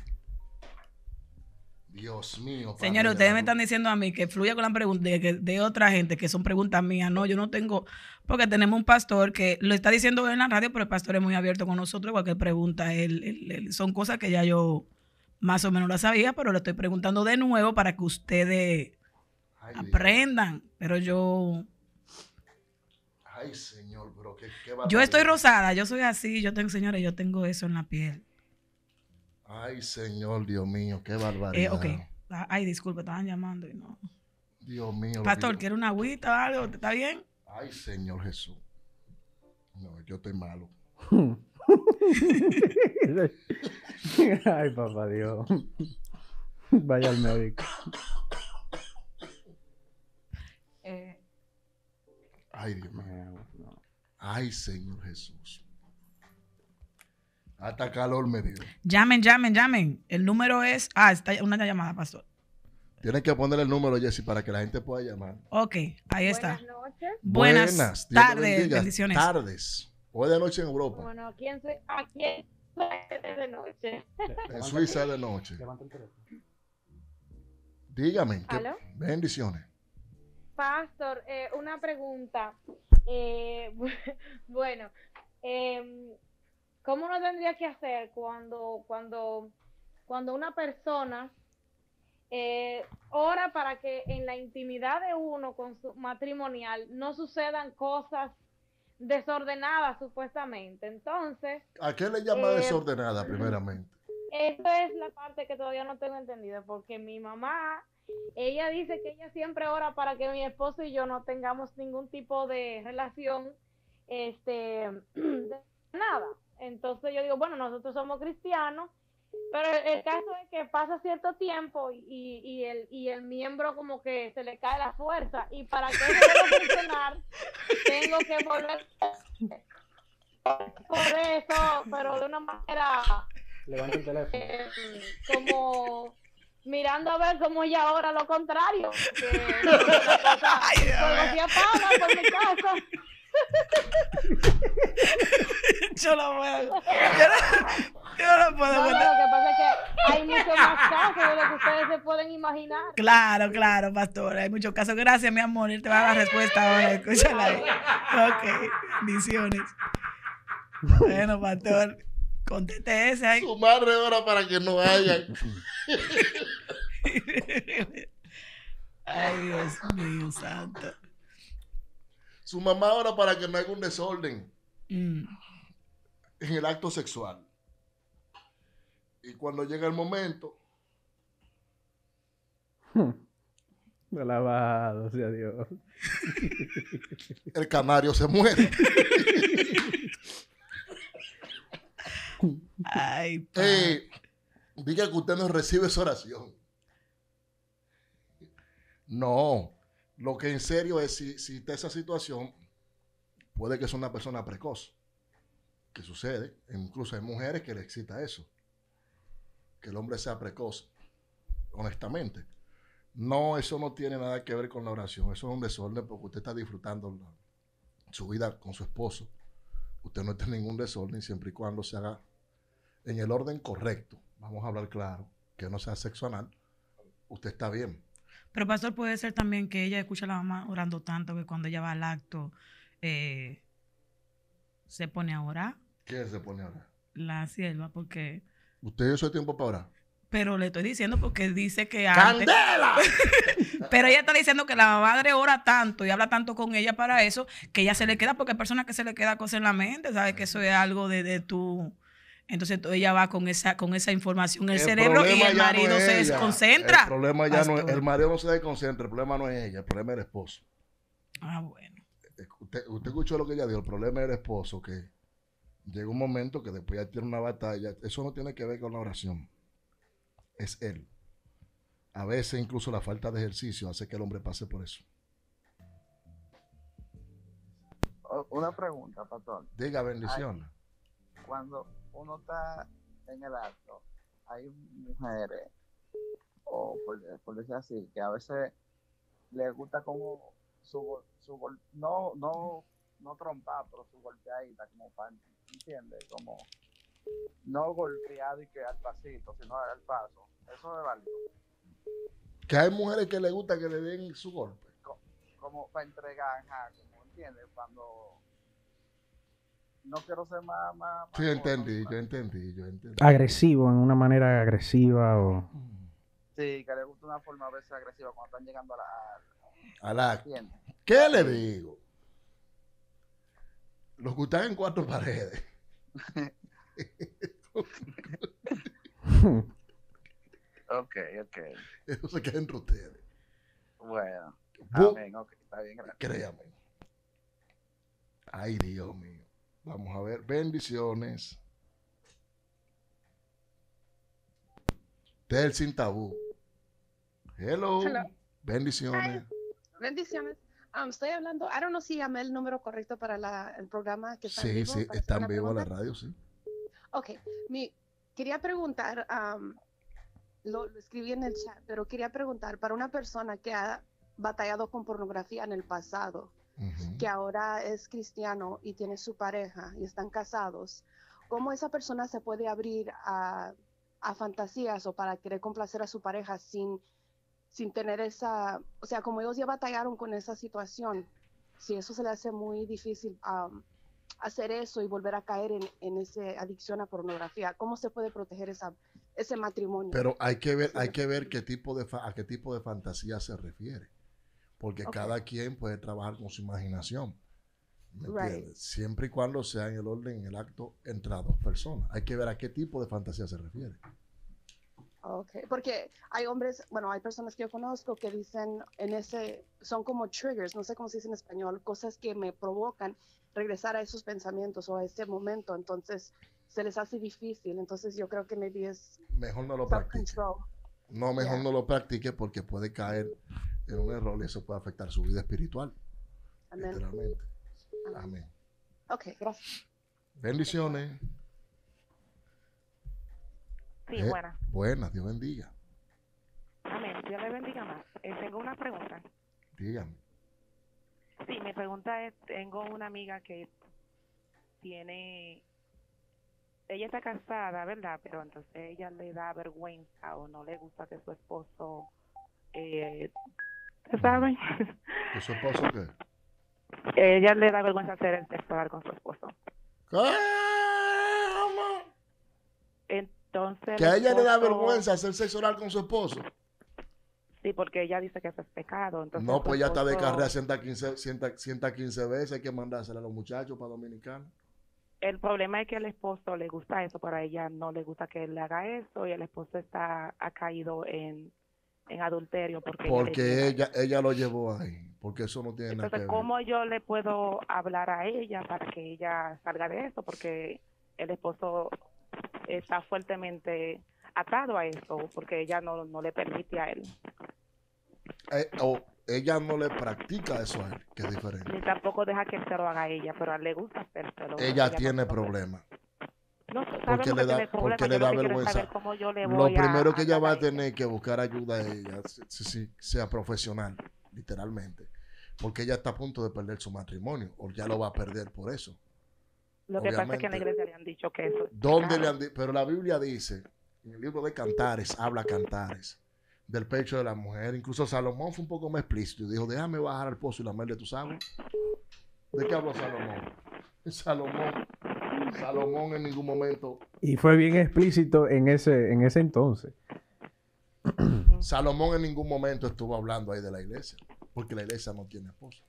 Dios mío. Señores, ustedes me están diciendo a mí que fluya con la pregunta de, otra gente, que son preguntas mías. No, yo no tengo, porque tenemos un pastor que lo está diciendo en la radio, pero el pastor es muy abierto con nosotros, cualquier pregunta, él, son cosas que ya yo más o menos las sabía, pero le estoy preguntando de nuevo para que ustedes aprendan. Pero yo... Ay, señor, pero qué, qué Yo estoy rosada, yo soy así, yo tengo, señores, yo tengo eso en la piel. Ay, Señor, Dios mío, qué eh, barbaridad. ok. Ah, ay, disculpe estaban llamando y no. Dios mío. Pastor, ¿quiere una agüita o algo? ¿Está bien? Ay, Señor Jesús. No, yo estoy malo. Ay, papá Dios. Vaya al médico. Eh. Ay, Dios mío. Ay, Señor Jesús. Hasta calor me Llamen, llamen, llamen. El número es. Ah, está una llamada, pastor. Tienen que poner el número, Jesse para que la gente pueda llamar. Ok, ahí está. Buenas noches. Buenas, tardes. Bendiciones. Tardes. Hoy de noche en Europa. Bueno, ¿quién soy? aquí de noche. En Suiza de noche. Dígame. bendiciones. Pastor, eh, una pregunta. Eh, bueno, eh, ¿Cómo uno tendría que hacer cuando, cuando, cuando una persona eh, ora para que en la intimidad de uno con su matrimonial no sucedan cosas desordenadas supuestamente? Entonces... ¿A qué le llama eh, desordenada primeramente? Esa es la parte que todavía no tengo entendida, porque mi mamá, ella dice que ella siempre ora para que mi esposo y yo no tengamos ningún tipo de relación, este, nada. Entonces yo digo, bueno, nosotros somos cristianos, pero el, caso es que pasa cierto tiempo y, y, el, y el miembro como que se le cae la fuerza y para que pueda funcionar tengo que volver por eso, pero de una manera Levanta teléfono. Eh, como mirando a ver cómo ella ahora lo contrario. Que, yo no puedo. Yo no, puedo. lo que pasa es que hay muchos más casos de lo que ustedes se pueden imaginar. Claro, claro, pastor. Hay muchos casos. Gracias, mi amor. y te va a dar la respuesta ahora. Escúchala. Ahí. Ok, bendiciones. Bueno, pastor. Conteste ese ahí. madre ahora para que no haya Ay, Dios mío, santo. Su mamá ahora para que no haga un desorden mm. en el acto sexual. Y cuando llega el momento. Alabado sea Dios. el canario se muere. Ay, diga eh, que usted no recibe su oración. No, lo que en serio es, si, si está esa situación, puede que sea una persona precoz, que sucede, e incluso hay mujeres que le excita eso, que el hombre sea precoz, honestamente. No, eso no tiene nada que ver con la oración, eso es un desorden porque usted está disfrutando su vida con su esposo. Usted no está en ningún desorden siempre y cuando se haga en el orden correcto, vamos a hablar claro, que no sea sexual usted está bien. Pero pastor, puede ser también que ella escucha a la mamá orando tanto que cuando ella va al acto eh, se pone a orar. ¿Quién se pone a orar? La sierva, porque... ¿Usted eso tiempo para orar? Pero le estoy diciendo porque dice que antes... pero ella está diciendo que la madre ora tanto y habla tanto con ella para eso que ella se le queda porque hay personas que se le queda cosas en la mente, ¿sabes? Que eso es algo de tu entonces ella va con esa, con esa información en el, cerebro y el marido se desconcentra. El problema ya no es, el marido no se desconcentra, el problema no es ella, el problema es el esposo. Ah, bueno. Usted, escuchó lo que ella dijo, el problema es el esposo, que llega un momento que después ya tiene una batalla. Eso no tiene que ver con la oración. Es él. A veces incluso la falta de ejercicio hace que el hombre pase por eso. Una pregunta, pastor. Diga bendición cuando uno está en el acto, hay mujeres, o por, decir así, que a veces le gusta como su, su no, no, no trompar, pero su golpeadita, como para, ¿entiendes? Como no golpeado y que al pasito, sino al paso. Eso es válido. Que hay mujeres que le gusta que le den su golpe. como para entregar, entiendes, cuando no quiero ser más. más sí, entendí, yo entendí, yo entendí. Agresivo, en una manera agresiva o. Sí, que le gusta una forma a veces agresiva cuando están llegando a la. A la. ¿Qué le digo? Los gustan en cuatro paredes. ok, ok. Eso se queda entre ustedes. Bueno. Amén, ok, está bien, gracias. Créame. Ay, Dios mío. Vamos a ver, bendiciones. Tel sin tabú. Hello. Bendiciones. Bendiciones. Ah, estoy hablando, ahora no sé si llamé el número correcto para el programa que está sí, Sí, la radio, sí. Ok, mi, quería preguntar, lo, lo, escribí en el chat, pero quería preguntar para una persona que ha batallado con pornografía en el pasado, que ahora es cristiano y tiene su pareja y están casados, ¿cómo esa persona se puede abrir a, fantasías o para querer complacer a su pareja sin, sin tener esa, o sea, como ellos ya batallaron con esa situación, si eso se le hace muy difícil hacer eso y volver a caer en, esa adicción a pornografía, ¿cómo se puede proteger esa, ese matrimonio? Pero hay que ver, hay que ver qué tipo de a qué tipo de fantasía se refiere porque cada quien puede trabajar con su imaginación. Siempre y cuando sea en el orden, en el acto, entre las dos personas. Hay que ver a qué tipo de fantasía se refiere. Ok, porque hay hombres, bueno, hay personas que yo conozco que dicen en ese, son como triggers, no sé cómo se dice en español, cosas que me provocan regresar a esos pensamientos o a ese momento, entonces se les hace difícil, entonces yo creo que maybe es... Mejor no lo practique. No, mejor no lo practique porque puede caer en un error y eso puede afectar su vida espiritual. Amén. Literalmente. Amén. Ok, gracias. Bendiciones. Sí, eh, buenas. Buenas, Dios bendiga. Amén, Dios le bendiga más. Eh, tengo una pregunta. Dígame. Sí, mi pregunta es, tengo una amiga que tiene, ella está casada, ¿verdad? Pero entonces ella le da vergüenza o no le gusta que su esposo eh, ¿Saben? su esposo qué? Ella eh, le da vergüenza hacer el sexo oral con su esposo. ¿Cómo? Entonces. Que a ella le da vergüenza hacer sexo oral con su esposo. Sí, porque ella dice que eso es pecado. no, pues, pues ya está de carrera 115, veces. Hay que mandársela a los muchachos para Dominicana. El problema es que al esposo le gusta eso, pero a ella no le gusta que él le haga eso y el esposo está ha caído en en adulterio. Porque, ella, ella, lo llevó ahí, porque eso no tiene nada que ver. ¿cómo yo le puedo hablar a ella para que ella salga de eso Porque el esposo está fuertemente atado a eso, porque ella no, le permite a él. Eh, o ella no le practica eso a él, que es diferente. Ni tampoco deja que se lo haga a ella, pero le gusta hacerlo. Ella, tiene problemas porque le da, porque le da vergüenza. Lo primero que ella va a tener que buscar ayuda es ella, sea profesional, literalmente. Porque ella está a punto de perder su matrimonio, o ya lo va a perder por eso. Lo que pasa es que en la iglesia le han dicho que eso. ¿Dónde Pero la Biblia dice, en el libro de Cantares, habla Cantares, del pecho de la mujer. Incluso Salomón fue un poco más explícito dijo: Déjame bajar al pozo y la de tus sabes. ¿De qué habló Salomón? Salomón Salomón en ningún momento. Y fue bien explícito en ese, en ese entonces. Salomón en ningún momento estuvo hablando ahí de la iglesia, porque la iglesia no tiene esposa.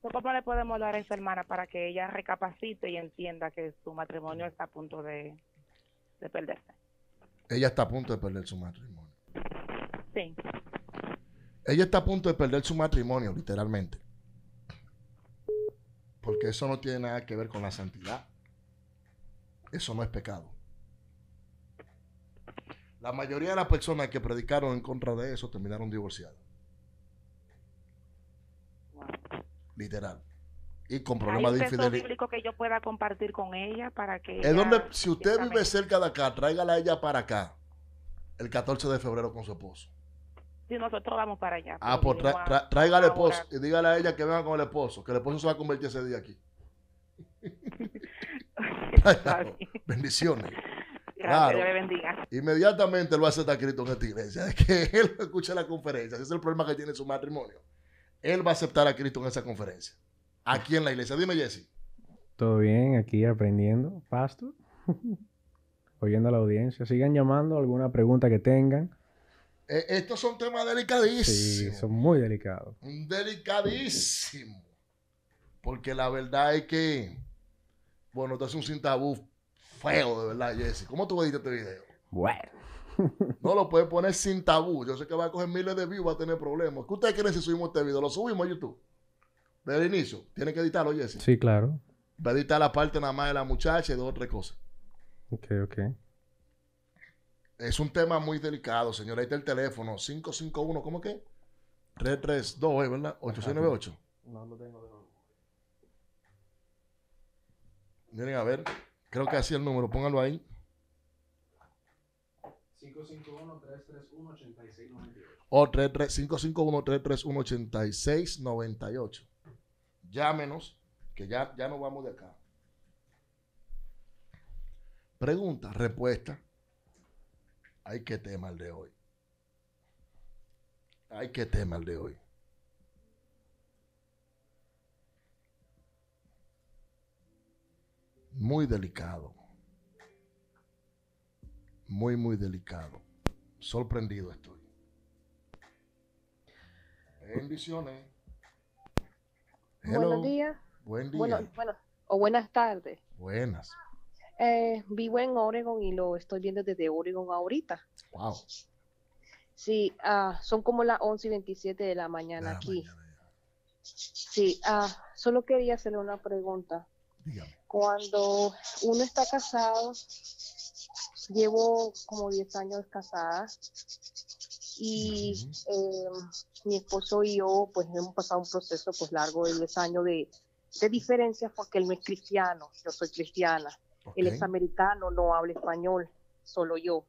¿Cómo le podemos dar a esa hermana para que ella recapacite y entienda que su matrimonio está a punto de, de perderse? Ella está a punto de perder su matrimonio. Sí. Ella está a punto de perder su matrimonio, literalmente. Porque eso no tiene nada que ver con la santidad. Eso no es pecado. La mayoría de las personas que predicaron en contra de eso terminaron divorciadas. Literal. Y con problemas de infidelidad. bíblico que yo pueda compartir con ella para que. Es donde, si usted vive cerca de acá, tráigala a ella para acá. El 14 de febrero con su esposo nosotros vamos para allá. Ah, pues traiga al esposo y dígale a ella que venga con el esposo, que el esposo se va a convertir ese día aquí. Bendiciones. Claro. Que bendiga. Inmediatamente lo hace a Cristo en esta iglesia. Es que él escucha la conferencia. Ese es el problema que tiene su matrimonio. Él va a aceptar a Cristo en esa conferencia. Aquí en la iglesia. Dime, Jesse. Todo bien, aquí aprendiendo, pastor. Oyendo a la audiencia. Sigan llamando alguna pregunta que tengan. E, estos son temas delicadísimos. Sí, son muy delicados. delicadísimo, Porque la verdad es que, bueno, esto es un sin tabú feo, de verdad, Jesse. ¿Cómo tú editaste este video? Bueno. No lo puedes poner sin tabú. Yo sé que va a coger miles de views, va a tener problemas. ¿Qué ustedes creen si subimos este video? ¿Lo subimos a YouTube? Desde el inicio. Tienen que editarlo, Jesse. Sí, claro. Va a editar la parte nada más de la muchacha y de otras cosas. Ok, ok es un tema muy delicado, señor. Ahí está el teléfono 551, ¿cómo que? 332, ¿eh? ¿verdad? 8698. No lo tengo de nuevo. Miren, a ver, creo que así el número, pónganlo ahí. 551-331-8698. O 551-331-8698. Llámenos, que ya, ya no vamos de acá. Pregunta, respuesta. Hay que tema el de hoy. Hay que tema el de hoy. Muy delicado. Muy, muy delicado. Sorprendido estoy. Bendiciones. Buenos días. Buen día. o buenas tardes. Buenas. Eh, vivo en Oregon y lo estoy viendo desde Oregon ahorita. Wow. Sí, ah, son como las 11 y 27 de la mañana aquí. Sí, ah, solo quería hacerle una pregunta. Dígame. Cuando uno está casado, llevo como 10 años casada y em, mi esposo y yo pues hemos pasado un proceso pues largo de 10 años de, de diferencias porque él no es cristiano, yo soy cristiana. El Él es americano, no habla español, solo yo.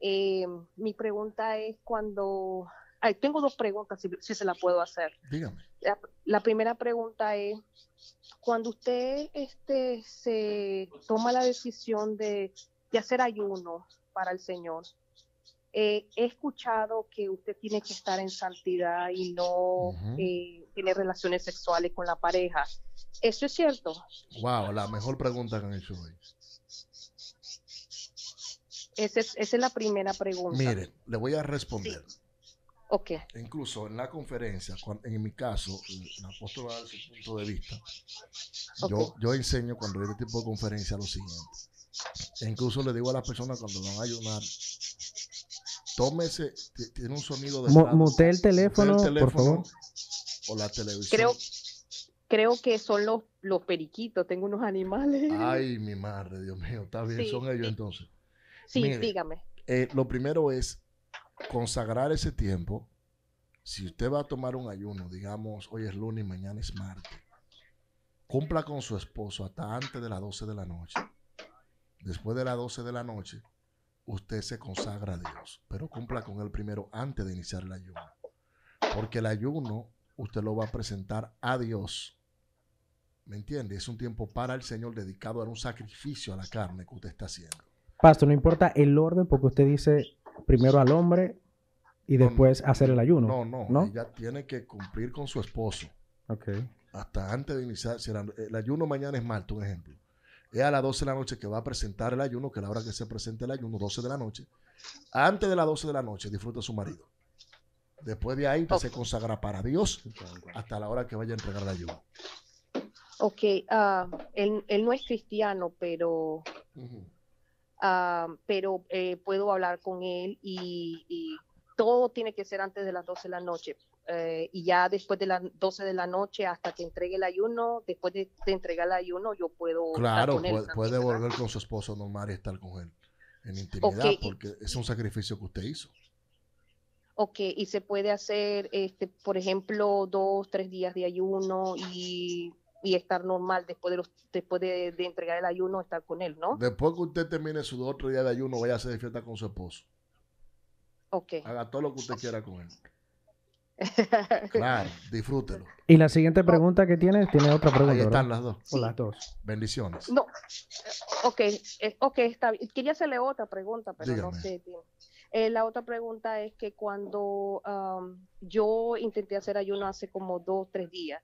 Eh, mi pregunta es cuando... tengo dos preguntas, si, se la puedo hacer. Dígame. La, primera pregunta es, cuando usted este, se toma la decisión de, hacer ayuno para el Señor, eh, he escuchado que usted tiene que estar en santidad y no tiene relaciones sexuales con la pareja. ¿Eso es cierto? Wow, la mejor pregunta que han hecho hoy. Esa es, la primera pregunta. miren, le voy a responder. ¿Ok? Incluso en la conferencia, en mi caso, la su punto de vista. Yo, yo enseño cuando doy este tipo de conferencia lo siguiente. E incluso le digo a las personas cuando van a ayunar, tómese, tiene un sonido de... mute teléfono, el teléfono por favor la televisión? Creo, creo que son los, periquitos, tengo unos animales. Ay, mi madre, Dios mío, está bien, son ellos entonces. Sí, dígame. Eh, lo primero es consagrar ese tiempo. Si usted va a tomar un ayuno, digamos, hoy es lunes, y mañana es martes, cumpla con su esposo hasta antes de las 12 de la noche. Después de las 12 de la noche, usted se consagra a Dios, pero cumpla con él primero antes de iniciar el ayuno. Porque el ayuno usted lo va a presentar a Dios. ¿Me entiende? Es un tiempo para el Señor dedicado a un sacrificio a la carne que usted está haciendo. Pastor, no importa el orden porque usted dice primero al hombre y después hacer el ayuno. No, no, no, ella tiene que cumplir con su esposo. Ok. Hasta antes de iniciar, el ayuno mañana es mal, un ejemplo. Es a las 12 de la noche que va a presentar el ayuno, que es la hora que se presenta el ayuno, 12 de la noche. Antes de las 12 de la noche disfruta su marido. Después de ahí se consagra para Dios hasta la hora que vaya a entregar la ayuda. Ok, ah, él, no es cristiano, pero, ah, pero eh, puedo hablar con él y, todo tiene que ser antes de las 12 de la noche. Eh, y ya después de las 12 de la noche hasta que entregue el ayuno, después de, entregar el ayuno, yo puedo... Claro, puede, volver con su esposo normal y estar con él en intimidad, porque es un sacrificio que usted hizo. Ok, y se puede hacer, este, por ejemplo, dos, tres días de ayuno y, estar normal después de después de, entregar el ayuno, estar con él, ¿no? Después que usted termine su otro días de ayuno, vaya a hacer fiesta con su esposo. Ok. Haga todo lo que usted quiera con él. Claro, disfrútelo. Y la siguiente pregunta que tiene, tiene otra pregunta. Ahí están las dos. Las dos. Bendiciones. No, eh, ok, eh, ok, está bien. Quería hacerle otra pregunta, pero no sé. Eh, la otra pregunta es que cuando yo intenté hacer ayuno hace como dos, tres días,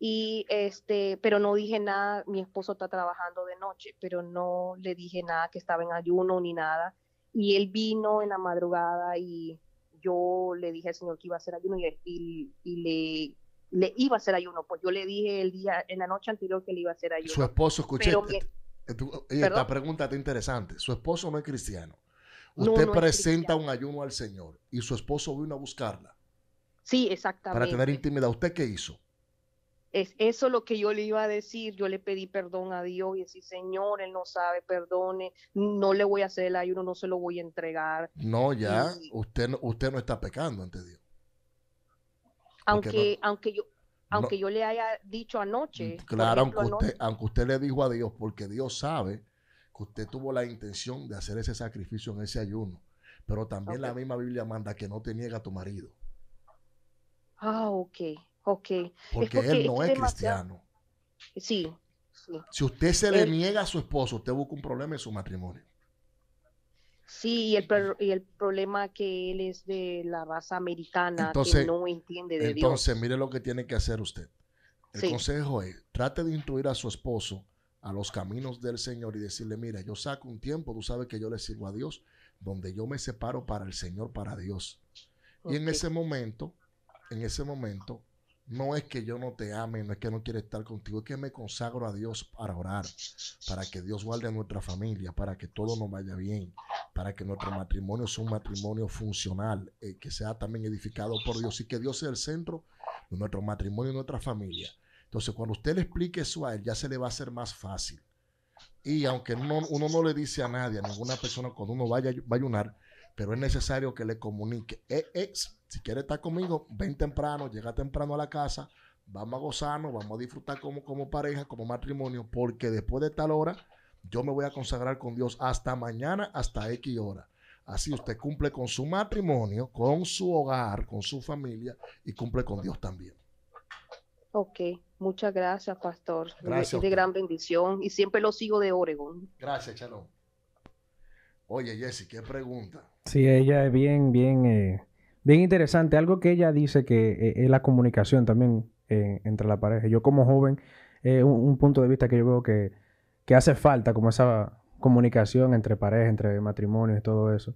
y este, pero no dije nada, mi esposo está trabajando de noche, pero no le dije nada que estaba en ayuno ni nada. Y él vino en la madrugada y yo le dije al Señor que iba a hacer ayuno y, le, iba a hacer ayuno. Pues yo le dije el día, en la noche anterior que le iba a hacer ayuno. Su esposo, escuché. Eh, eh, esta pregunta está interesante. Su esposo no es cristiano. Usted presenta un ayuno al Señor y su esposo vino a buscarla. Sí, exactamente. Para tener intimidad. ¿Usted qué hizo? Es eso lo que yo le iba a decir. Yo le pedí perdón a Dios y decir, Señor, Él no sabe, perdone, no le voy a hacer el ayuno, no se lo voy a entregar. No, ya, usted, usted no está pecando ante Dios. Aunque, aunque yo, aunque yo le haya dicho anoche. Claro, aunque, usted, aunque usted le dijo a Dios, porque Dios sabe que usted tuvo la intención de hacer ese sacrificio en ese ayuno. Pero también la misma Biblia manda que no te niega a tu marido. Ah, ok, ok. Porque, él no es, cristiano. Sí, sí, Si usted se le niega a su esposo, usted busca un problema en su matrimonio. Sí, y el, y el problema que él es de la raza americana, que no entiende de entonces, Dios. Entonces, mire lo que tiene que hacer usted. El consejo es, trate de instruir a su esposo a los caminos del Señor y decirle, mira, yo saco un tiempo, tú sabes que yo le sirvo a Dios, donde yo me separo para el Señor, para Dios. Y en ese momento, en ese momento, no es que yo no te ame, no es que no quiera estar contigo, es que me consagro a Dios para orar, para que Dios guarde a nuestra familia, para que todo nos vaya bien, para que nuestro matrimonio sea un matrimonio funcional, eh, que sea también edificado por Dios y que Dios sea el centro de nuestro matrimonio y nuestra familia. Entonces, cuando usted le explique eso a él, ya se le va a hacer más fácil. Y aunque uno no le dice a nadie, a ninguna persona, cuando uno vaya, a ayunar, pero es necesario que le comunique. ex, eh, eh, si quiere estar conmigo, ven temprano, llega temprano a la casa, vamos a gozarnos, vamos a disfrutar como, como pareja, como matrimonio, porque después de tal hora, yo me voy a consagrar con Dios hasta mañana, hasta X hora. Así usted cumple con su matrimonio, con su hogar, con su familia y cumple con Dios también. Ok, muchas gracias, pastor. Gracias. de gran bendición y siempre lo sigo de Oregon. Gracias, Chalón. Oye, Jessy, ¿qué pregunta? Sí, ella es bien, bien, eh, bien interesante. Algo que ella dice que eh, es la comunicación también eh, entre la pareja. Yo como joven, un, un, punto de vista que yo veo que, hace falta, como esa comunicación entre pareja, entre matrimonios y todo eso.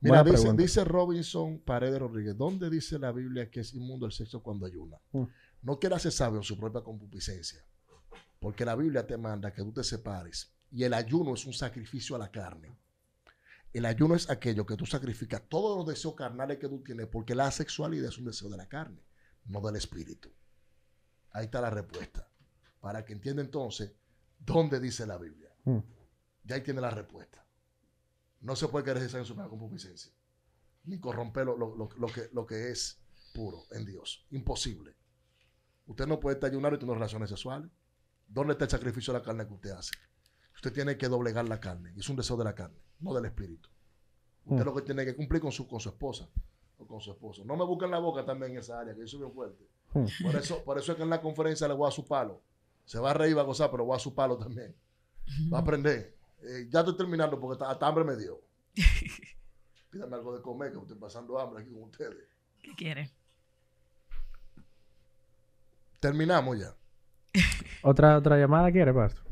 Mira, dice, Robinson Paredes Rodríguez, ¿dónde dice la Biblia que es inmundo el sexo cuando ayuna? Mm. No quieras ser sabio en su propia concupiscencia, porque la Biblia te manda que tú te separes y el ayuno es un sacrificio a la carne. El ayuno es aquello que tú sacrificas todos los deseos carnales que tú tienes, porque la sexualidad es un deseo de la carne, no del espíritu. Ahí está la respuesta. Para que entienda entonces dónde dice la Biblia. Mm. Ya ahí tiene la respuesta. No se puede querer en su propia concupiscencia, ni corromper lo que es puro en Dios. Imposible. Usted no puede estar ayunando y tener relaciones sexuales. ¿Dónde está el sacrificio de la carne que usted hace? Usted tiene que doblegar la carne. es un deseo de la carne, no del espíritu. Usted mm. lo que tiene que cumplir con su, con su esposa o con su esposo. No me busquen la boca también en esa área, que yo soy fuerte. Mm. Por eso, por eso es que en la conferencia le voy a su palo. Se va a reír, va a gozar, pero voy a su palo también. Va a aprender. Eh, ya estoy terminando porque hasta hambre me dio. Pídame algo de comer, que estoy pasando hambre aquí con ustedes. ¿Qué quiere? Terminamos ya. ¿Otra, otra llamada quiere Pastor?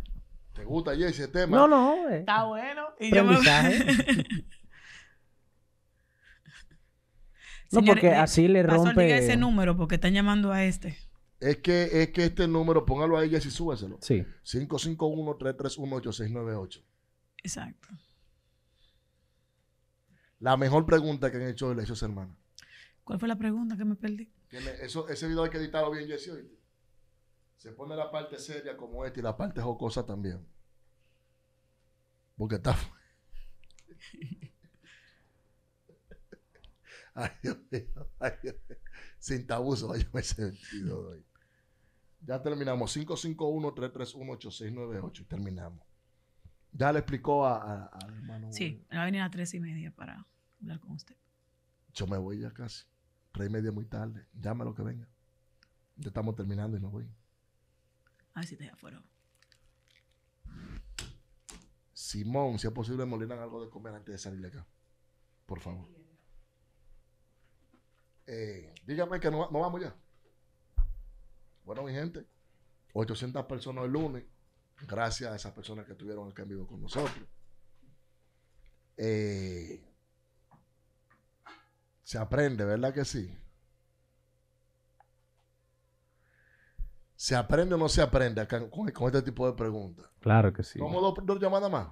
¿Te gusta ya ese tema? No, no, Está bueno. Y yo me... no, porque así le rompe... ese número porque están llamando a este. Es que, es que este número, póngalo ahí, Jessy, súbeselo. Sí. 551-331-8698. Exacto. La mejor pregunta que han hecho hoy Lechos hermana ¿Cuál fue la pregunta que me perdí? Eso, ese video hay que editarlo bien, Jessy. Se pone la parte seria como esta y la parte jocosa también. Porque está. ay, Sin tabú se me ese sentido hoy. Ya terminamos. 551-331-8698 y terminamos. Ya le explicó a, hermano. Sí, va a venir a tres y media para hablar con usted. Yo me voy ya casi. Tres y media muy tarde. Llámalo que venga. Ya estamos terminando y nos voy. A ver te afuera. Simón, si es posible, molinan algo de comer antes de salir de acá. Por favor. Eh, dígame que no, vamos ya. Bueno, mi gente, 800 personas el lunes, gracias a esas personas que estuvieron el cambio con nosotros. Eh, se aprende, ¿verdad que sí? ¿Se aprende o no se aprende con, este tipo de preguntas? Claro que sí. ¿Cómo dos, llamadas más?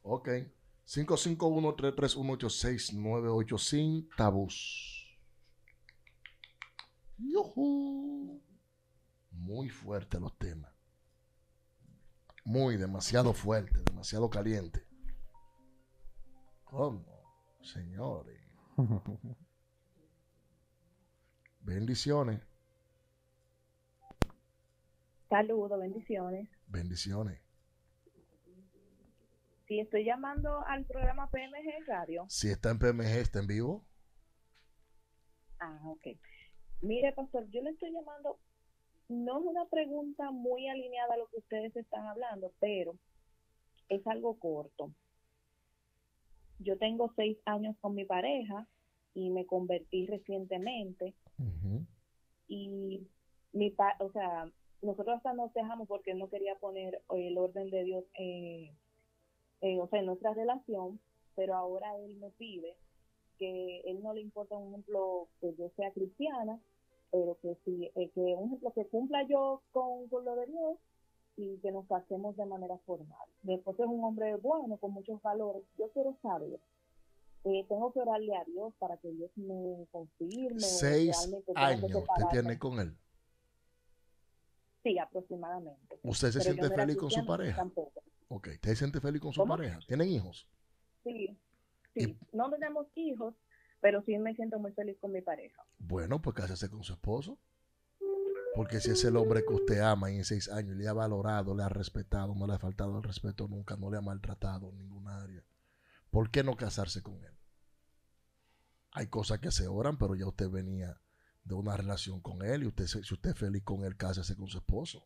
Ok. 551 sin tabús. Muy fuerte los temas. Muy, demasiado fuerte, demasiado caliente. ¿Cómo? Señores. Bendiciones. Saludos, bendiciones. Bendiciones. Si estoy llamando al programa PMG Radio. Si está en PMG, está en vivo. Ah, ok. Mire, pastor, yo le estoy llamando, no es una pregunta muy alineada a lo que ustedes están hablando, pero es algo corto. Yo tengo seis años con mi pareja y me convertí recientemente. Y mi o sea, nosotros hasta nos dejamos porque él no quería poner el orden de Dios eh, eh, o sea, en nuestra relación, pero ahora él me pide que él no le importa un ejemplo que yo sea cristiana, pero que sí, eh, que un ejemplo que cumpla yo con, lo de Dios y que nos casemos de manera formal. después es un hombre bueno, con muchos valores. Yo quiero saber eh, tengo que orarle a Dios para que Dios me confirme. Seis años te tiene con él. Sí, aproximadamente. ¿Usted se siente feliz con su pareja? Tampoco. Ok, ¿usted se siente feliz con su pareja? ¿Tienen hijos? Sí, sí. No tenemos hijos, pero sí me siento muy feliz con mi pareja. Bueno, pues casarse con su esposo. Porque si es el hombre que usted ama y en seis años le ha valorado, le ha respetado, no le ha faltado el respeto nunca, no le ha maltratado en ninguna área, ¿por qué no casarse con él? Hay cosas que se oran, pero ya usted venía de una relación con él y usted, si usted es feliz con él, hace con su esposo.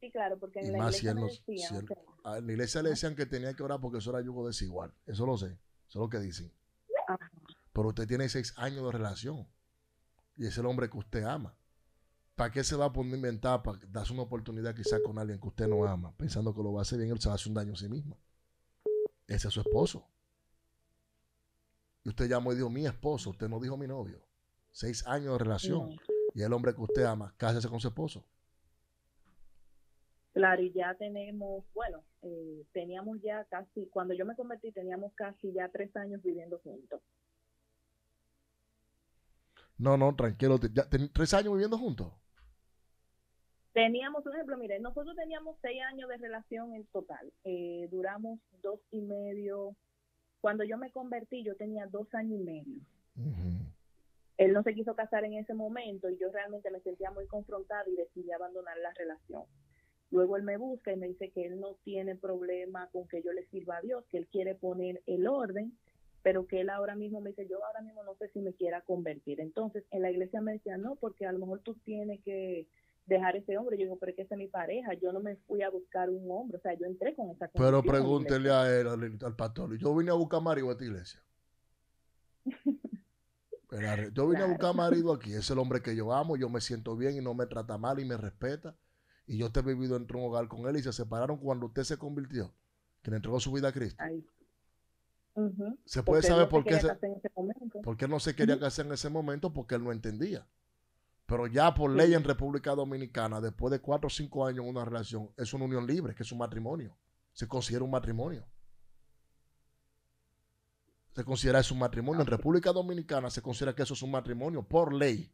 Sí, claro, porque en la iglesia decían, la iglesia le decían que tenía que orar porque eso era yugo desigual. Eso lo sé, eso es lo que dicen. Pero usted tiene seis años de relación y es el hombre que usted ama. ¿Para qué se va a poner a inventar para darse una oportunidad quizás con alguien que usted no ama, pensando que lo va a hacer bien, él se va hace un daño a sí mismo? Ese es su esposo usted llamó y dijo, mi esposo, usted no dijo mi novio. Seis años de relación. Y el hombre que usted ama, cásese con su esposo. Claro, y ya tenemos, bueno, eh, teníamos ya casi, cuando yo me convertí, teníamos casi ya tres años viviendo juntos. No, no, tranquilo, tres años viviendo juntos. Teníamos, por ejemplo, mire, nosotros teníamos seis años de relación en total. Eh, duramos dos y medio, cuando yo me convertí, yo tenía dos años y medio. Él no se quiso casar en ese momento y yo realmente me sentía muy confrontada y decidí abandonar la relación. Luego él me busca y me dice que él no tiene problema con que yo le sirva a Dios, que él quiere poner el orden, pero que él ahora mismo me dice, yo ahora mismo no sé si me quiera convertir. Entonces en la iglesia me decía, no, porque a lo mejor tú tienes que dejar ese hombre. Yo digo, pero es que es mi pareja, yo no me fui a buscar un hombre, o sea, yo entré con esa Pero pregúntele a él, al, pastor, yo vine a buscar marido a esta iglesia. yo vine a buscar marido aquí, es el hombre que yo amo, yo me siento bien y no me trata mal y me respeta. Y yo te he vivido en un hogar con él y se separaron cuando usted se convirtió, que le entregó su vida a Cristo. Se puede saber por, qué se, por qué no se quería casar en ese momento, porque él no entendía. Pero ya por ley en República Dominicana, después de cuatro o cinco años en una relación, es una unión libre, que es un matrimonio. Se considera un matrimonio. Se considera es un matrimonio. En ah, República Dominicana se considera que eso es un matrimonio por ley.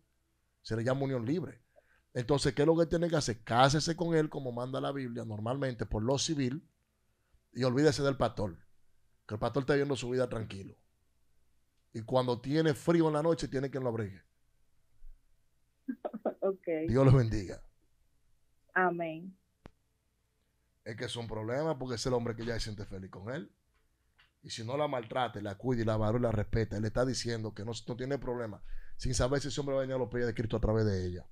Se le llama unión libre. Entonces, ¿qué es lo que tiene que hacer? Cásese con él como manda la Biblia normalmente por lo civil y olvídese del pastor. Que el pastor está viendo su vida tranquilo. Y cuando tiene frío en la noche, tiene que lo abrigue. Dios los bendiga. Amén. Es que es un problema porque es el hombre que ya se siente feliz con él. Y si no la maltrate, la cuida y la valora y la respeta, él le está diciendo que no, no tiene problema, sin saber si ese hombre va a venir a los pies de Cristo a través de ella.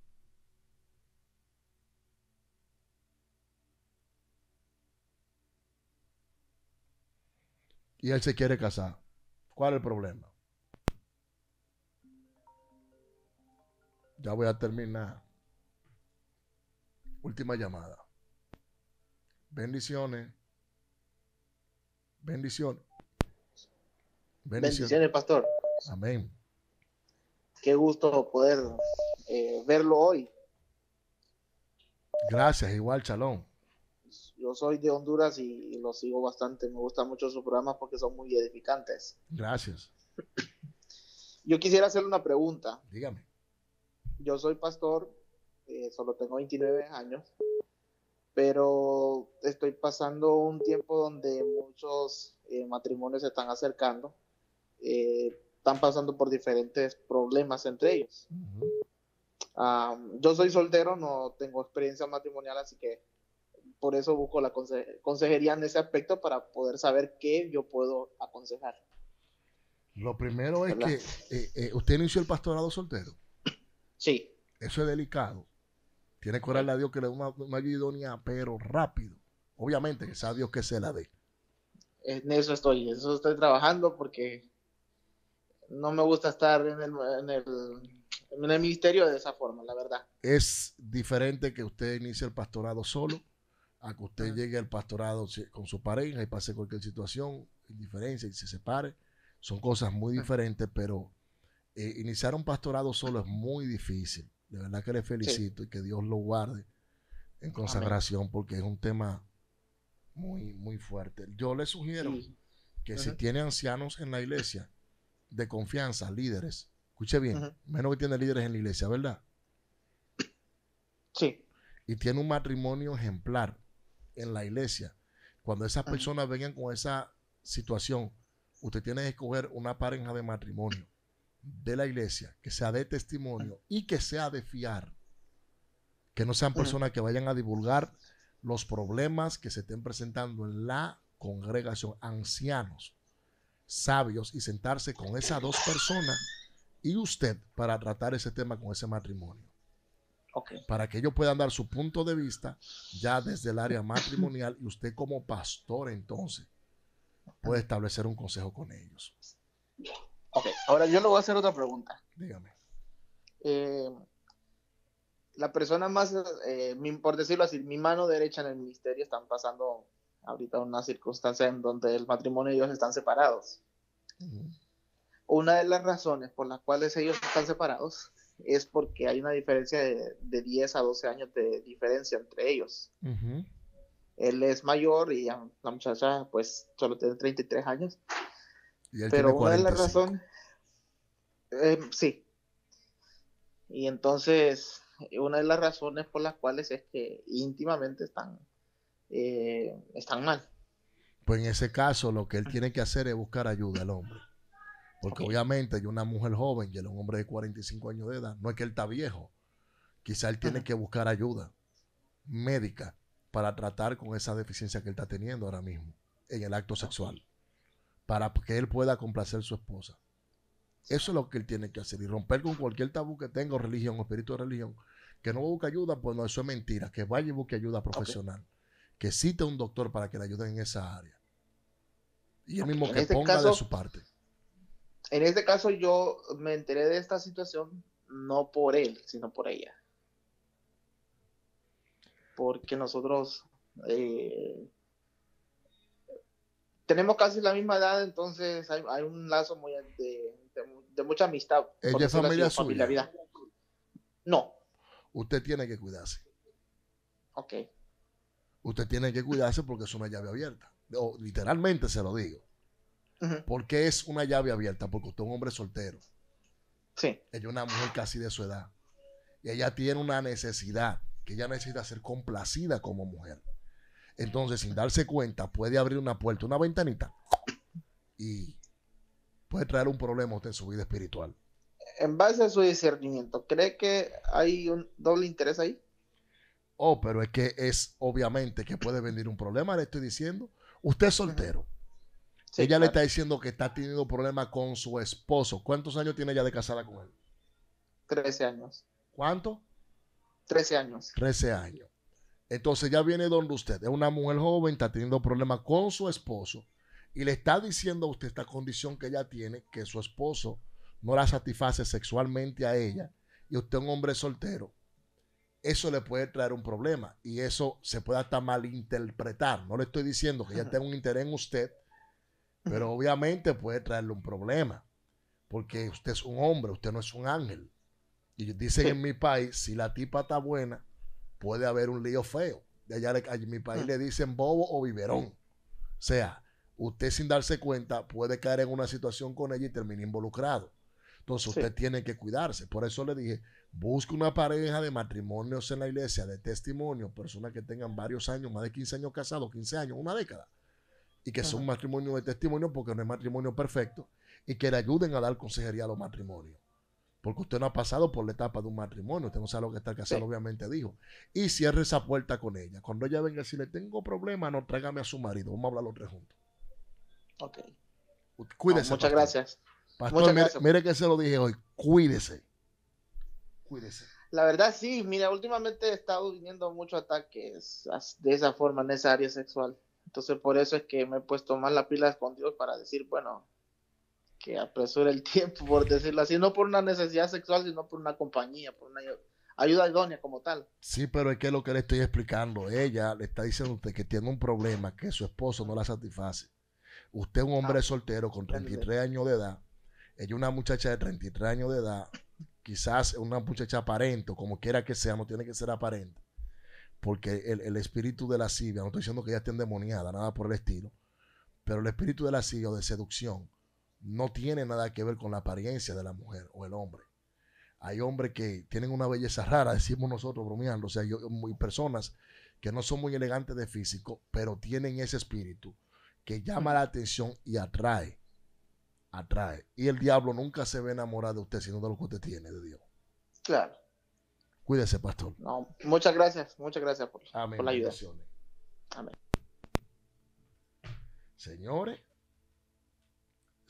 Y él se quiere casar. ¿Cuál es el problema? Ya voy a terminar. Última llamada. Bendiciones. Bendiciones. Bendiciones, pastor. Amén. Qué gusto poder eh, verlo hoy. Gracias, igual, Chalón. Yo soy de Honduras y lo sigo bastante. Me gustan mucho sus programas porque son muy edificantes. Gracias. Yo quisiera hacerle una pregunta. Dígame yo soy pastor, eh, solo tengo 29 años, pero estoy pasando un tiempo donde muchos eh, matrimonios se están acercando, eh, están pasando por diferentes problemas entre ellos. yo soy soltero, no tengo experiencia matrimonial, así que por eso busco la consejería en ese aspecto para poder saber qué yo puedo aconsejar. Lo primero es que usted inició el pastorado soltero. Sí. Eso es delicado. Tiene que orarle a Dios que le dé una, idónea, pero rápido. Obviamente que sea Dios que se la dé. En eso estoy, en eso estoy trabajando porque no me gusta estar en el, en el ministerio de esa forma, la verdad. Es diferente que usted inicie el pastorado solo a que usted llegue al pastorado con su pareja y pase cualquier situación, indiferencia y se separe. Son cosas muy diferentes, pero eh, iniciar un pastorado solo es muy difícil. De verdad que le felicito y que Dios lo guarde en consagración porque es un tema muy, muy fuerte. Yo le sugiero que si tiene ancianos en la iglesia de confianza, líderes, escuche bien, menos que tiene líderes en la iglesia, ¿verdad? Sí. Y tiene un matrimonio ejemplar en la iglesia. Cuando esas personas vengan con esa situación, usted tiene que escoger una pareja de matrimonio de la iglesia, que sea de testimonio y que sea de fiar. Que no sean personas que vayan a divulgar los problemas que se estén presentando en la congregación, ancianos, sabios, y sentarse con esas dos personas y usted para tratar ese tema con ese matrimonio. Para que ellos puedan dar su punto de vista ya desde el área matrimonial y usted como pastor entonces puede establecer un consejo con ellos. Ok, ahora yo le voy a hacer otra pregunta. Dígame. Eh, la persona más, eh, por decirlo así, mi mano derecha en el ministerio están pasando ahorita una circunstancia en donde el matrimonio y ellos están separados. Una de las razones por las cuales ellos están separados es porque hay una diferencia de, 10 a 12 años de diferencia entre ellos. Él es mayor y la muchacha pues solo tiene 33 años pero una de eh, sí. Y entonces, una de las razones por las cuales es que íntimamente están, eh, están mal. Pues en ese caso, lo que él tiene que hacer es buscar ayuda al hombre. Porque obviamente hay una mujer joven y el hombre de 45 años de edad. No es que él está viejo. Quizá él tiene que buscar ayuda médica para tratar con esa deficiencia que él está teniendo ahora mismo en el acto sexual para que él pueda complacer a su esposa. Eso es lo que él tiene que hacer y romper con cualquier tabú que tenga, o religión o espíritu de religión, que no busque ayuda, pues no, eso es mentira, que vaya y busque ayuda profesional, que cite a un doctor para que le ayude en esa área. Y él mismo que este ponga de su parte. En este caso yo me enteré de esta situación no por él, sino por ella. Porque nosotros... Eh, tenemos casi la misma edad, entonces hay, un lazo de, mucha amistad. Ella es familia suya. No. Usted tiene que cuidarse. Ok. Usted tiene que cuidarse porque es una llave abierta. O, literalmente se lo digo. Porque es una llave abierta? Porque usted es un hombre soltero. Sí. Ella es una mujer casi de su edad. Y ella tiene una necesidad que ella necesita ser complacida como mujer. Entonces, sin darse cuenta, puede abrir una puerta, una ventanita y puede traer un problema usted en su vida espiritual. En base a su discernimiento, ¿cree que hay un doble interés ahí? Oh, pero es que es obviamente que puede venir un problema, le estoy diciendo. Usted es soltero. ella le está diciendo que está teniendo problemas con su esposo. ¿Cuántos años tiene ella de casada con él? Trece años. ¿Cuánto? Trece años. Trece años. Entonces ya viene donde usted, es una mujer joven, está teniendo problemas con su esposo y le está diciendo a usted esta condición que ella tiene, que su esposo no la satisface sexualmente a ella y usted es un hombre soltero. Eso le puede traer un problema y eso se puede hasta malinterpretar. No le estoy diciendo que ella tenga un interés en usted, pero obviamente puede traerle un problema porque usted es un hombre, usted no es un ángel. Y dicen en mi país, si la tipa está buena, puede haber un lío feo. de Allá en mi país ah. le dicen bobo o biberón. O sea, usted sin darse cuenta puede caer en una situación con ella y termina involucrado. Entonces usted tiene que cuidarse. Por eso le dije, busque una pareja de matrimonios en la iglesia, de testimonio, personas que tengan varios años, más de 15 años casados, 15 años, una década, y que son un matrimonio de testimonio porque no es matrimonio perfecto, y que le ayuden a dar consejería a los matrimonios porque usted no ha pasado por la etapa de un matrimonio, usted no sabe lo que está casado, obviamente dijo. Y cierre esa puerta con ella. Cuando ella venga, si le tengo problema, no tráigame a su marido, vamos a hablar los tres juntos. Ok. Cuídese. muchas, Gracias. Pastor, Mire, que se lo dije hoy, cuídese. Cuídese. La verdad sí, mira, últimamente he estado viniendo muchos ataques de esa forma en esa área sexual. Entonces por eso es que me he puesto más la pila con Dios para decir, bueno, que apresure el tiempo, por decirlo así, no por una necesidad sexual, sino por una compañía, por una ayuda idónea como tal. Sí, pero es que lo que le estoy explicando, ella le está diciendo a usted que tiene un problema, que su esposo no la satisface. Usted es un hombre ah, soltero con 33 años de edad, ella es una muchacha de 33 años de edad, quizás una muchacha aparente, o como quiera que sea, no tiene que ser aparente, porque el, espíritu de la lascivia, no estoy diciendo que ella esté endemoniada, nada por el estilo, pero el espíritu de la lascivia o de seducción, no tiene nada que ver con la apariencia de la mujer o el hombre. Hay hombres que tienen una belleza rara, decimos nosotros bromeando, o sea, yo, muy personas que no son muy elegantes de físico, pero tienen ese espíritu que llama la atención y atrae. Atrae. Y el diablo nunca se ve enamorado de usted, sino de lo que usted tiene de Dios. Claro. Cuídese, pastor. No, muchas gracias, muchas gracias por, por la ayuda. Amén. Señores.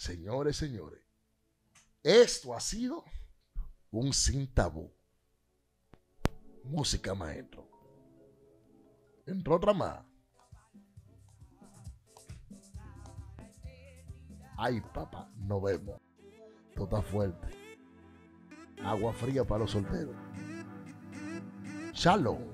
Señores, señores, esto ha sido un sin tabú. Música, maestro. Entró otra más. Ay, papá, no vemos. Total fuerte. Agua fría para los solteros. Shalom.